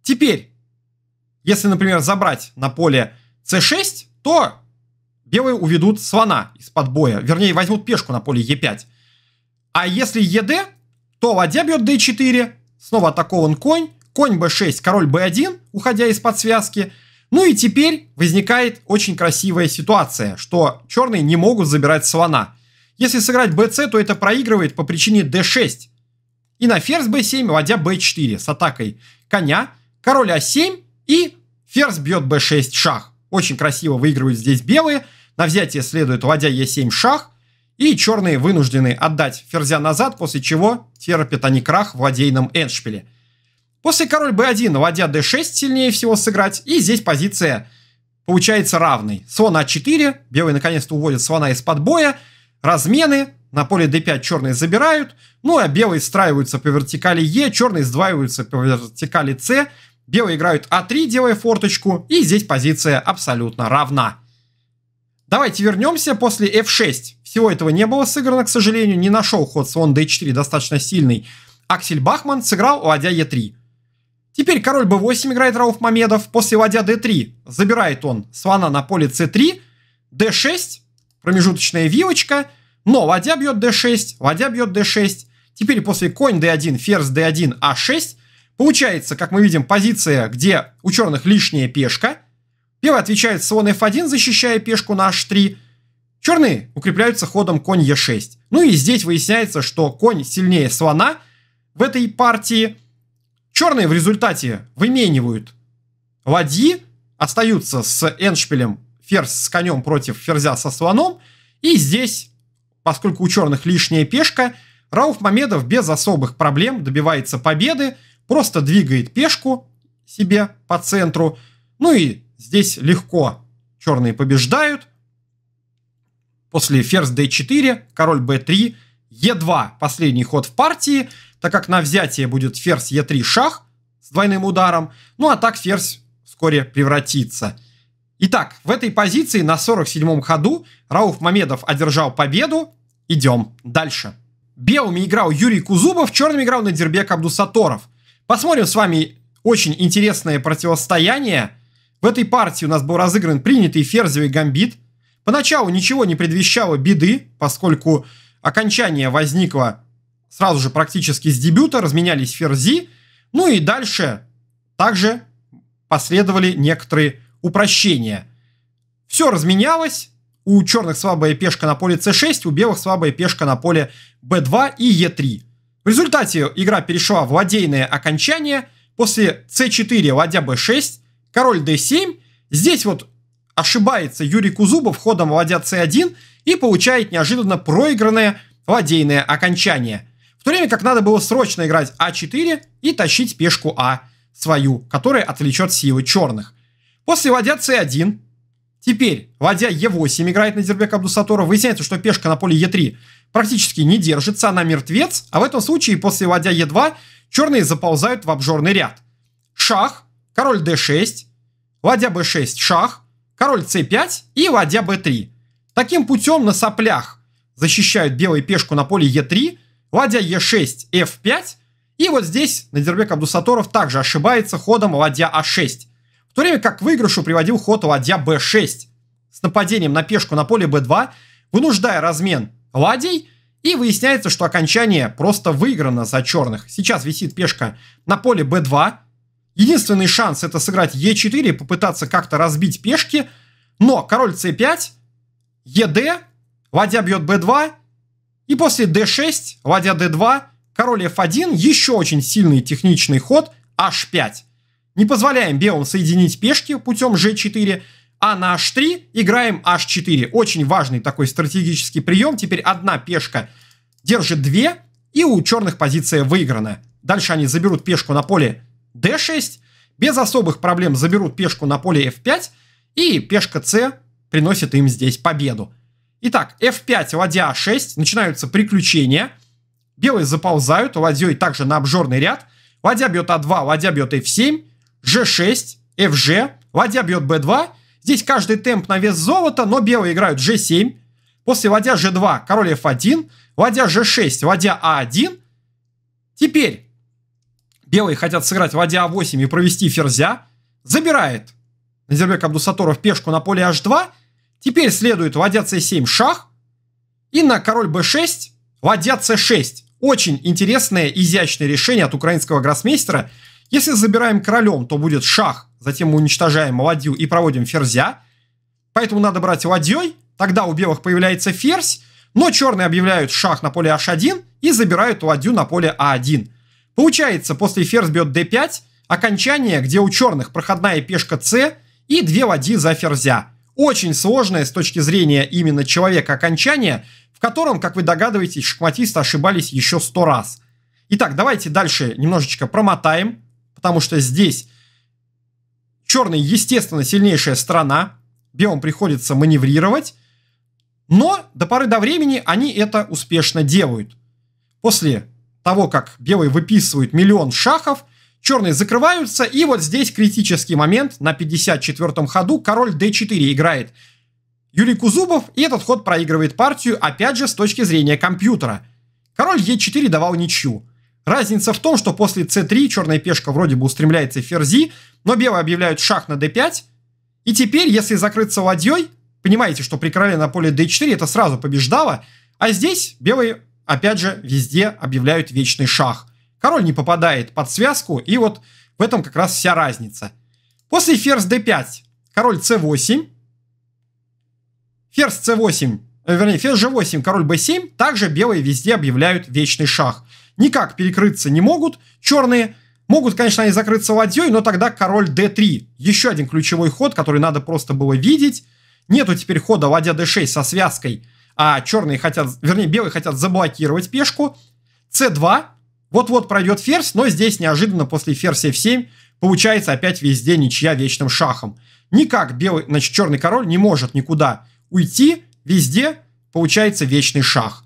Теперь, если, например, забрать на поле c6, то белые уведут слона из-под боя, вернее, возьмут пешку на поле e5. А если ед, то ладья бьет d4, снова атакован конь, конь b6, король b1, уходя из-под связки. Ну и теперь возникает очень красивая ситуация, что черные не могут забирать слона. Если сыграть bc, то это проигрывает по причине d6. И на ферзь b7, вводя b4 с атакой коня, король a7 а и ферзь бьет b6 шах. Очень красиво выигрывают здесь белые. На взятие следует ладья e7 шах. И черные вынуждены отдать ферзя назад, после чего терпят они крах в ладейном эндшпиле. После король b1, ладья d6 сильнее всего сыграть, и здесь позиция получается равной. Слон a 4 белые наконец-то уводят слона из-под боя, размены, на поле d5 черные забирают, ну а белые встраиваются по вертикали e, черные сдваиваются по вертикали c, белые играют а3, делая форточку, и здесь позиция абсолютно равна. Давайте вернемся после f6. Всего этого не было сыграно, к сожалению, не нашел ход слон d4 достаточно сильный. Аксель Бахман сыграл ладья e3. Теперь король b8 играет Рауф Мамедов. После ладья d3 забирает он слона на поле c3. d6, промежуточная вилочка. Но ладья бьет d6, ладья бьет d6. Теперь после конь d1, ферзь d1, a6. А Получается, как мы видим, позиция, где у черных лишняя пешка. Белый отвечает слон f1, защищая пешку на h3. Черные укрепляются ходом конь e6. Ну и здесь выясняется, что конь сильнее слона в этой партии – Черные в результате выменивают ладьи, остаются с эншпилем ферзь с конем против ферзя со слоном. И здесь, поскольку у черных лишняя пешка, Рауф Мамедов без особых проблем добивается победы, просто двигает пешку себе по центру. Ну и здесь легко черные побеждают. После ферзь d4, король b3, e2, последний ход в партии – так как на взятие будет ферзь Е3 шах с двойным ударом, ну а так ферзь вскоре превратится. Итак, в этой позиции на 47-м ходу Рауф Мамедов одержал победу. Идем дальше. Белыми играл Юрий Кузубов, черными играл на Надирбек Абдусаторов. Посмотрим с вами очень интересное противостояние. В этой партии у нас был разыгран принятый ферзевый гамбит. Поначалу ничего не предвещало беды, поскольку окончание возникло сразу же практически с дебюта разменялись ферзи, ну и дальше также последовали некоторые упрощения. Все разменялось, у черных слабая пешка на поле c6, у белых слабая пешка на поле b2 и e3. В результате игра перешла в ладейное окончание, после c4 ладья b6, король d7, здесь вот ошибается Юрий Кузубов ходом ладья c1 и получает неожиданно проигранное ладейное окончание – в то время как надо было срочно играть А4 и тащить пешку А свою, которая отвлечет силы черных. После ладья С1, теперь ладья Е8 играет на Дербека Абдусатора, выясняется, что пешка на поле Е3 практически не держится, она мертвец, а в этом случае после ладья Е2 черные заползают в обжорный ряд. Шах, король d6, ладья b6, шах, король c5 и ладья b3. Таким путем на соплях защищают белую пешку на поле e3, Ладья e 6 F5. И вот здесь Надирбек Абдусаторов также ошибается ходом ладья А6. В то время как к выигрышу приводил ход ладья b6 с нападением на пешку на поле b2, вынуждая размен ладей, и выясняется, что окончание просто выиграно за черных. Сейчас висит пешка на поле b2. Единственный шанс это сыграть e4 и попытаться как-то разбить пешки, но король c5, ед, ладья бьет b2, и после d6, ладья d2, король f1, еще очень сильный техничный ход h5. Не позволяем белым соединить пешки путем g4, а на h3 играем h4. Очень важный такой стратегический прием. Теперь одна пешка держит две, и у черных позиция выиграна. Дальше они заберут пешку на поле d6, без особых проблем заберут пешку на поле f5, и пешка c приносит им здесь победу. Итак, F5, ладья a а 6 начинаются приключения. Белые заползают, ладьей также на обжорный ряд. Ладья бьет А2, ладья бьет F7, G6, FG, ладья бьет B2. Здесь каждый темп на вес золота, но белые играют G7. После ладья G2, король F1, ладья G6, ладья a а 1 Теперь белые хотят сыграть ладья А8 и провести ферзя. Забирает Назербек Абдусаторов пешку на поле H2. Теперь следует ладья c7 шах. И на король b6 ладья c6. Очень интересное, изящное решение от украинского гроссмейстера. Если забираем королем, то будет шах, затем мы уничтожаем ладью и проводим ферзя. Поэтому надо брать ладьей, тогда у белых появляется ферзь, но черные объявляют шах на поле h1 и забирают ладью на поле a1. А Получается, после ферзь бьет d5, окончание, где у черных проходная пешка c и две ладьи за ферзя очень сложное с точки зрения именно человека окончание, в котором, как вы догадываетесь, шахматисты ошибались еще сто раз. Итак, давайте дальше немножечко промотаем, потому что здесь черный, естественно, сильнейшая сторона, белым приходится маневрировать, но до поры до времени они это успешно делают. После того, как белые выписывают миллион шахов – черные закрываются, и вот здесь критический момент на 54-м ходу король d4 играет Юрий Кузубов, и этот ход проигрывает партию, опять же, с точки зрения компьютера. Король e4 давал ничью. Разница в том, что после c3 черная пешка вроде бы устремляется в ферзи, но белые объявляют шах на d5, и теперь, если закрыться ладьей, понимаете, что при короле на поле d4 это сразу побеждало, а здесь белые, опять же, везде объявляют вечный шах – король не попадает под связку, и вот в этом как раз вся разница. После ферзь d5, король c8, ферзь c8, э, вернее, ферзь g8, король b7, также белые везде объявляют вечный шах. Никак перекрыться не могут черные, Могут, конечно, они закрыться ладьей, но тогда король d3. Еще один ключевой ход, который надо просто было видеть. Нету теперь хода ладья d6 со связкой, а черные хотят, вернее, белые хотят заблокировать пешку. c2, вот-вот пройдет ферзь, но здесь неожиданно после ферзь f7 получается опять везде ничья вечным шахом. Никак белый, значит, черный король не может никуда уйти, везде получается вечный шах.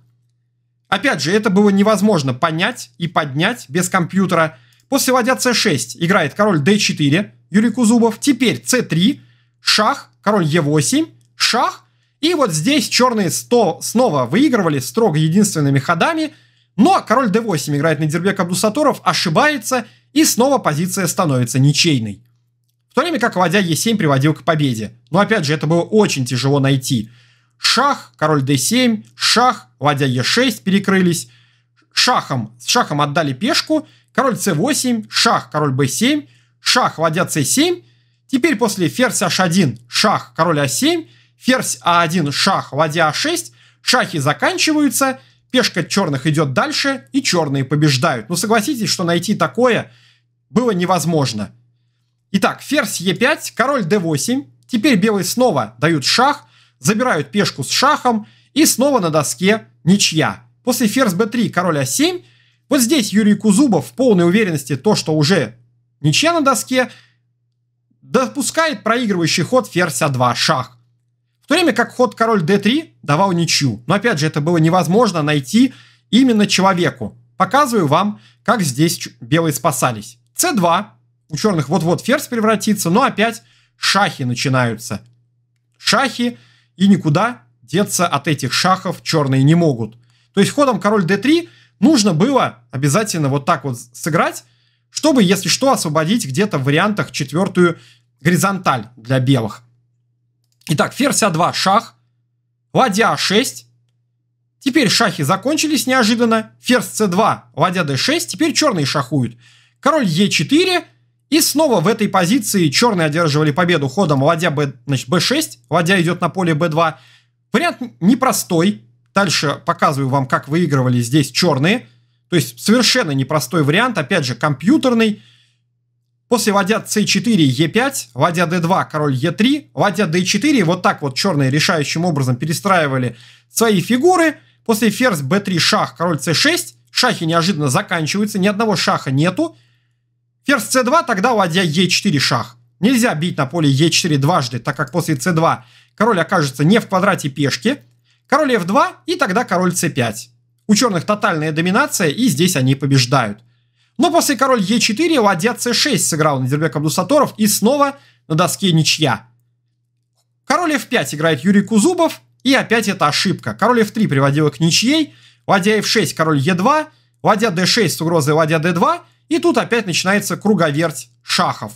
Опять же, это было невозможно понять и поднять без компьютера. После ладья c6 играет король d4, Юрий Кузубов. Теперь c3, шах, король e8, шах. И вот здесь черные 100 снова выигрывали строго единственными ходами – но король d8 играет на Дербек Абдусаторов, ошибается, и снова позиция становится ничейной. В то время как ладья e7 приводил к победе. Но опять же, это было очень тяжело найти. Шах, король d7, шах, ладья e6 перекрылись. Шахом, с шахом отдали пешку, король c8, шах, король b7, шах, ладья c7. Теперь после ферзь h1, шах, король a7, а ферзь a а 1 шах, ладья a 6 шахи заканчиваются, пешка черных идет дальше, и черные побеждают. Но ну, согласитесь, что найти такое было невозможно. Итак, ферзь Е5, король d8. Теперь белые снова дают шах, забирают пешку с шахом, и снова на доске ничья. После ферзь b3, король a7. Вот здесь Юрий Кузубов в полной уверенности то, что уже ничья на доске, допускает проигрывающий ход ферзь а2 шах то время как ход король d3 давал ничью. Но опять же, это было невозможно найти именно человеку. Показываю вам, как здесь белые спасались. c2. У черных вот-вот ферзь превратится, но опять шахи начинаются. Шахи и никуда деться от этих шахов черные не могут. То есть ходом король d3 нужно было обязательно вот так вот сыграть, чтобы, если что, освободить где-то в вариантах четвертую горизонталь для белых. Итак, ферзь А2, шах. Ладья А6. Теперь шахи закончились неожиданно. Ферзь С2, ладья Д6. Теперь черные шахуют. Король Е4. И снова в этой позиции черные одерживали победу ходом ладья Б, значит, Б6. Ладья идет на поле Б2. Вариант непростой. Дальше показываю вам, как выигрывали здесь черные. То есть совершенно непростой вариант. Опять же, компьютерный. После ладья c4, e5, ладья d2, король e3, ладья d4. Вот так вот черные решающим образом перестраивали свои фигуры. После ферзь b3, шах, король c6. Шахи неожиданно заканчиваются, ни одного шаха нету. Ферзь c2, тогда ладья e4, шах. Нельзя бить на поле e4 дважды, так как после c2 король окажется не в квадрате пешки. Король f2 и тогда король c5. У черных тотальная доминация, и здесь они побеждают. Но после король Е4 ладья С6 сыграл на Надирбек Абдусаторов и снова на доске ничья. Король F5 играет Юрий Кузубов, и опять это ошибка. Король F3 приводила к ничьей, ладья F6, король Е2, ладья D6 с угрозой ладья D2, и тут опять начинается круговерть шахов.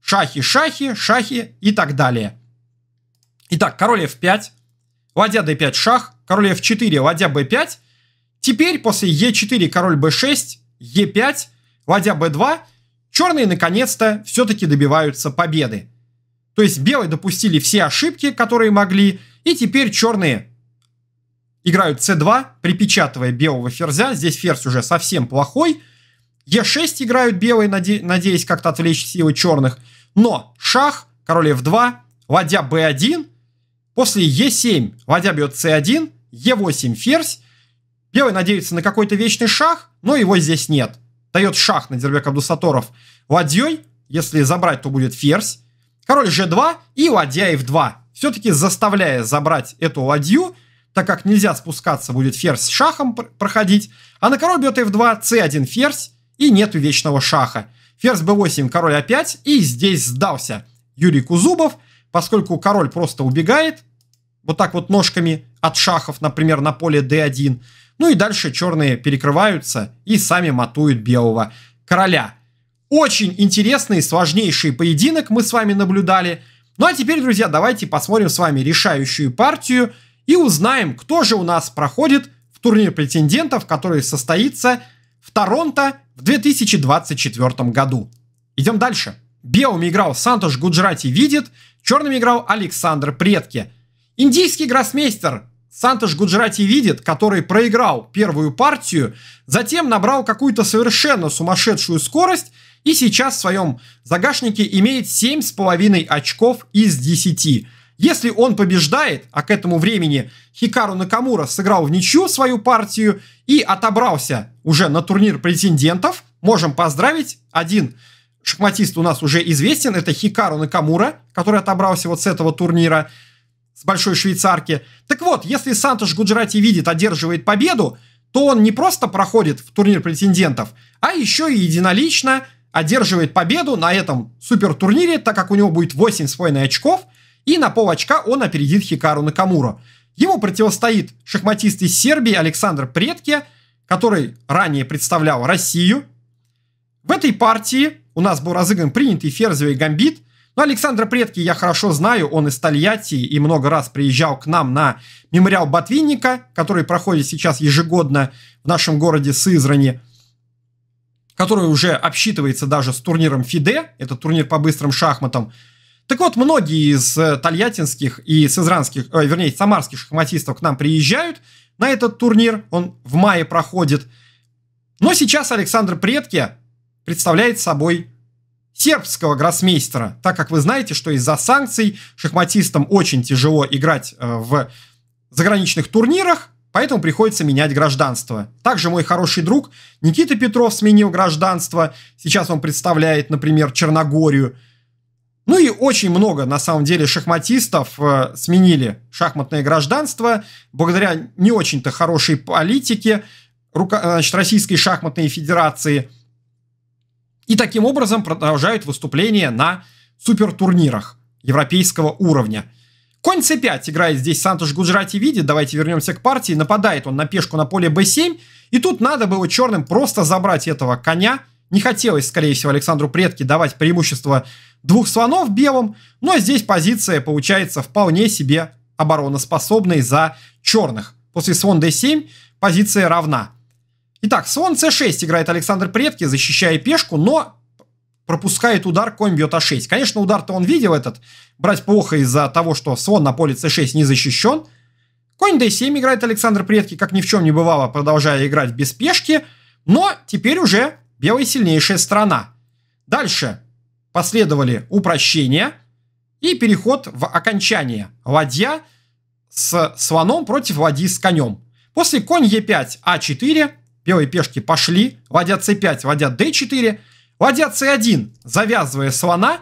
Шахи, шахи, шахи и так далее. Итак, король F5, ладья D5 шах, король F4, ладья B5. Теперь после е 4 король B6 Е5, ладья Б2, черные наконец-то все-таки добиваются победы. То есть белые допустили все ошибки, которые могли, и теперь черные играют c2, припечатывая белого ферзя. Здесь ферзь уже совсем плохой. Е6 играют белые, наде надеясь как-то отвлечь силы черных. Но шах, король f2, ладья b1, после e 7 ладья бьет c1, e 8 ферзь, Белый надеется на какой-то вечный шах, но его здесь нет. Дает шах на Дербек Абдусаторов ладьей. Если забрать, то будет ферзь. Король g2 и ладья f2. Все-таки заставляя забрать эту ладью, так как нельзя спускаться, будет ферзь с шахом проходить. А на король бьет f2, c1 ферзь и нету вечного шаха. Ферзь b8, король a5 а и здесь сдался Юрий Кузубов, поскольку король просто убегает, вот так вот ножками от шахов, например, на поле d1. Ну и дальше черные перекрываются и сами матуют белого короля. Очень интересный и сложнейший поединок мы с вами наблюдали. Ну а теперь, друзья, давайте посмотрим с вами решающую партию и узнаем, кто же у нас проходит в турнир претендентов, который состоится в Торонто в 2024 году. Идем дальше. Белыми играл Сантош Гуджрати Видит, черными играл Александр Предки. Индийский гроссмейстер Сантош Гуджарати видит, который проиграл первую партию, затем набрал какую-то совершенно сумасшедшую скорость и сейчас в своем загашнике имеет 7,5 очков из 10. Если он побеждает, а к этому времени Хикару Накамура сыграл в ничью свою партию и отобрался уже на турнир претендентов, можем поздравить, один шахматист у нас уже известен, это Хикару Накамура, который отобрался вот с этого турнира – с большой швейцарки. Так вот, если Сантош Гуджарати видит, одерживает победу, то он не просто проходит в турнир претендентов, а еще и единолично одерживает победу на этом супертурнире, так как у него будет 8 свойных очков, и на пол очка он опередит Хикару Накамуру. Ему противостоит шахматист из Сербии Александр Предке, который ранее представлял Россию. В этой партии у нас был разыгран принятый ферзевый гамбит – но ну, Александра Предки я хорошо знаю, он из Тольятти и много раз приезжал к нам на мемориал Ботвинника, который проходит сейчас ежегодно в нашем городе Сызрани, который уже обсчитывается даже с турниром ФИДЕ, это турнир по быстрым шахматам. Так вот, многие из э, тольяттинских и сызранских, э, вернее, самарских шахматистов к нам приезжают на этот турнир, он в мае проходит. Но сейчас Александр Предки представляет собой сербского гроссмейстера, так как вы знаете, что из-за санкций шахматистам очень тяжело играть э, в заграничных турнирах, поэтому приходится менять гражданство. Также мой хороший друг Никита Петров сменил гражданство, сейчас он представляет, например, Черногорию. Ну и очень много, на самом деле, шахматистов э, сменили шахматное гражданство благодаря не очень-то хорошей политике рука, э, значит, Российской шахматной федерации – и таким образом продолжают выступление на супертурнирах европейского уровня. Конь c5 играет здесь Сантош Гуджрати видит, давайте вернемся к партии, нападает он на пешку на поле b7, и тут надо было черным просто забрать этого коня, не хотелось, скорее всего, Александру Предки давать преимущество двух слонов белым, но здесь позиция получается вполне себе обороноспособной за черных. После слон d7 позиция равна. Итак, слон c6 играет Александр Предки, защищая пешку, но пропускает удар, конь бьет а6. Конечно, удар-то он видел этот. Брать плохо из-за того, что слон на поле c6 не защищен. Конь d7 играет Александр Предки, как ни в чем не бывало, продолжая играть без пешки. Но теперь уже белая сильнейшая сторона. Дальше последовали упрощения и переход в окончание. Ладья с слоном против ладьи с конем. После конь e5, а4, белые пешки пошли, ладья c5, ладья d4, ладья c1, завязывая слона,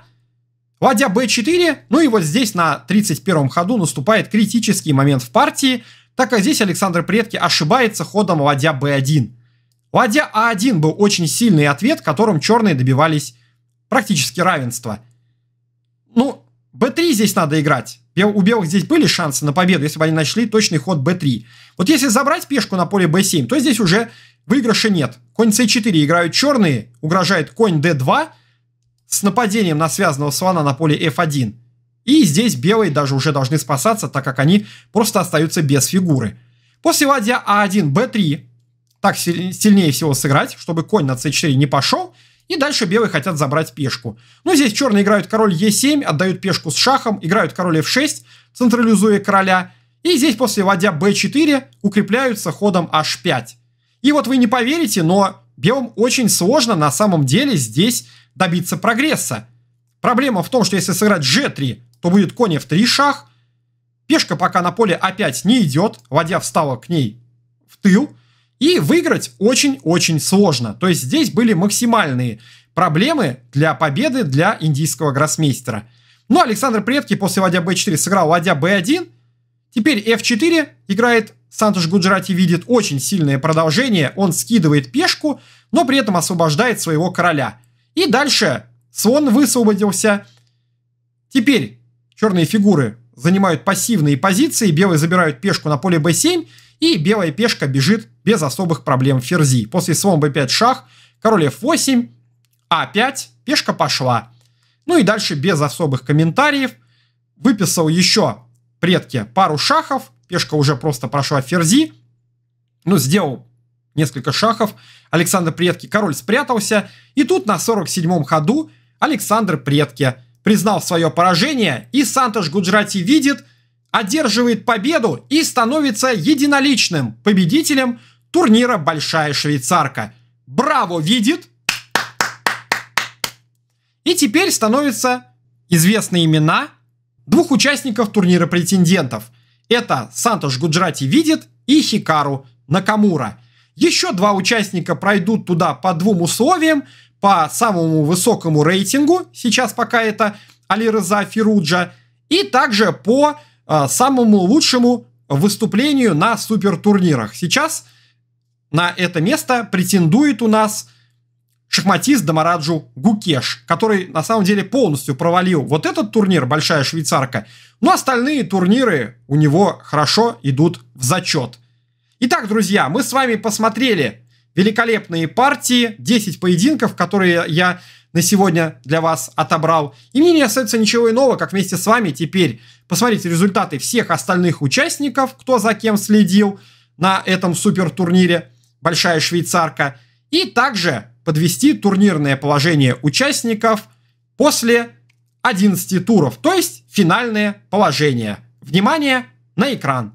ладья b4, ну и вот здесь на 31-м ходу наступает критический момент в партии, так как здесь Александр Предки ошибается ходом ладья b1. Ладья а1 был очень сильный ответ, которым черные добивались практически равенства. Ну, b3 здесь надо играть. У белых здесь были шансы на победу, если бы они нашли точный ход b3. Вот если забрать пешку на поле b7, то здесь уже Выигрыша нет. Конь c4 играют черные, угрожает конь d2 с нападением на связанного слона на поле f1. И здесь белые даже уже должны спасаться, так как они просто остаются без фигуры. После ладья а1, b3, так сильнее всего сыграть, чтобы конь на c4 не пошел, и дальше белые хотят забрать пешку. ну здесь черные играют король e7, отдают пешку с шахом, играют король f6, централизуя короля. И здесь после ладья b4 укрепляются ходом h5. И вот вы не поверите, но белым очень сложно на самом деле здесь добиться прогресса. Проблема в том, что если сыграть g3, то будет конь f3 шах. Пешка пока на поле опять не идет, ладья встала к ней в тыл. И выиграть очень-очень сложно. То есть здесь были максимальные проблемы для победы для индийского гроссмейстера. Но ну, Александр Предки после ладья b4 сыграл ладья b1, Теперь f4 играет Сантуш Гуджарати видит очень сильное продолжение, он скидывает пешку, но при этом освобождает своего короля. И дальше слон высвободился. Теперь черные фигуры занимают пассивные позиции, белые забирают пешку на поле b7, и белая пешка бежит без особых проблем в ферзи. После слон b5 шах, король f8, а5, пешка пошла. Ну и дальше без особых комментариев выписал еще предке пару шахов, пешка уже просто прошла ферзи, ну, сделал несколько шахов, Александр предки, король спрятался, и тут на 47-м ходу Александр предки признал свое поражение, и Сантош Гуджрати видит, одерживает победу и становится единоличным победителем турнира «Большая швейцарка». Браво видит! И теперь становятся известные имена – двух участников турнира претендентов. Это Сантош Гуджрати Видит и Хикару Накамура. Еще два участника пройдут туда по двум условиям, по самому высокому рейтингу, сейчас пока это Алираза Фируджа, и также по э, самому лучшему выступлению на супертурнирах. Сейчас на это место претендует у нас шахматист Дамараджу Гукеш, который на самом деле полностью провалил вот этот турнир «Большая швейцарка», но ну, остальные турниры у него хорошо идут в зачет. Итак, друзья, мы с вами посмотрели великолепные партии, 10 поединков, которые я на сегодня для вас отобрал. И мне не остается ничего иного, как вместе с вами теперь посмотреть результаты всех остальных участников, кто за кем следил на этом супер турнире «Большая швейцарка», и также подвести турнирное положение участников после 11 туров, то есть финальное положение. Внимание на экран!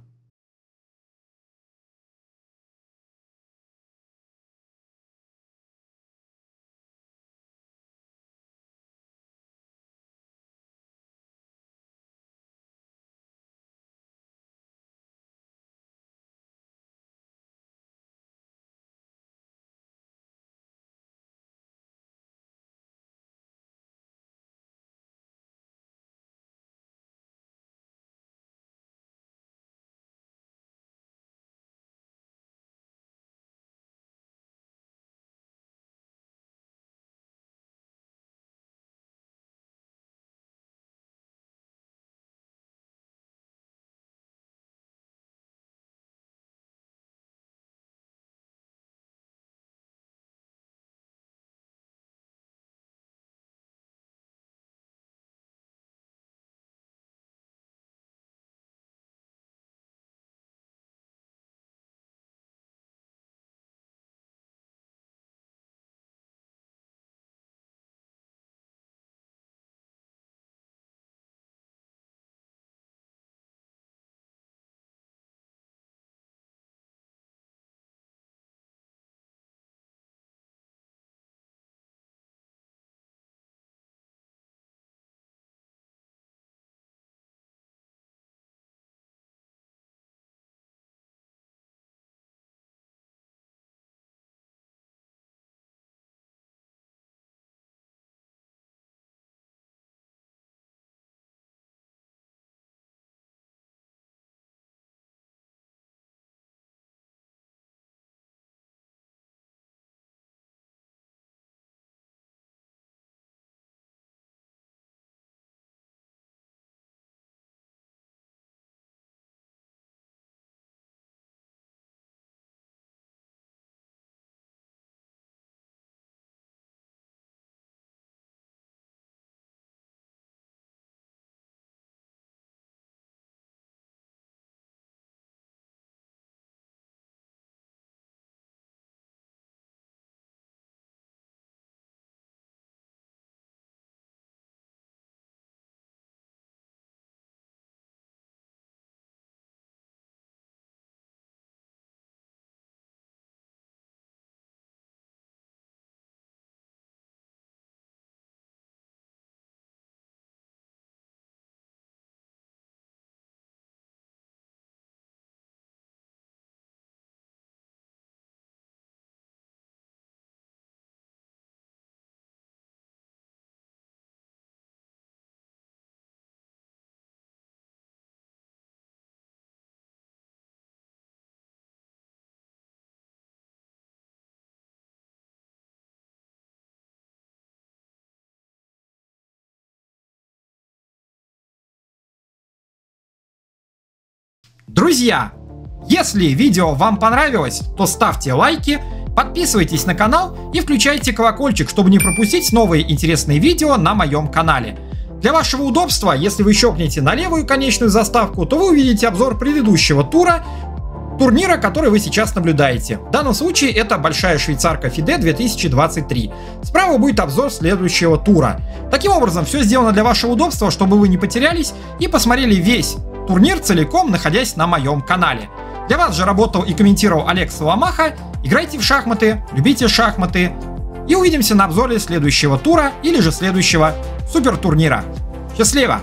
Друзья, если видео вам понравилось, то ставьте лайки, подписывайтесь на канал и включайте колокольчик, чтобы не пропустить новые интересные видео на моем канале. Для вашего удобства, если вы щелкнете на левую конечную заставку, то вы увидите обзор предыдущего тура, турнира, который вы сейчас наблюдаете. В данном случае это Большая Швейцарка Фиде 2023. Справа будет обзор следующего тура. Таким образом, все сделано для вашего удобства, чтобы вы не потерялись и посмотрели весь Турнир целиком находясь на моем канале. Для вас же работал и комментировал Олег Соломаха. Играйте в шахматы, любите шахматы. И увидимся на обзоре следующего тура или же следующего супер турнира. Счастливо!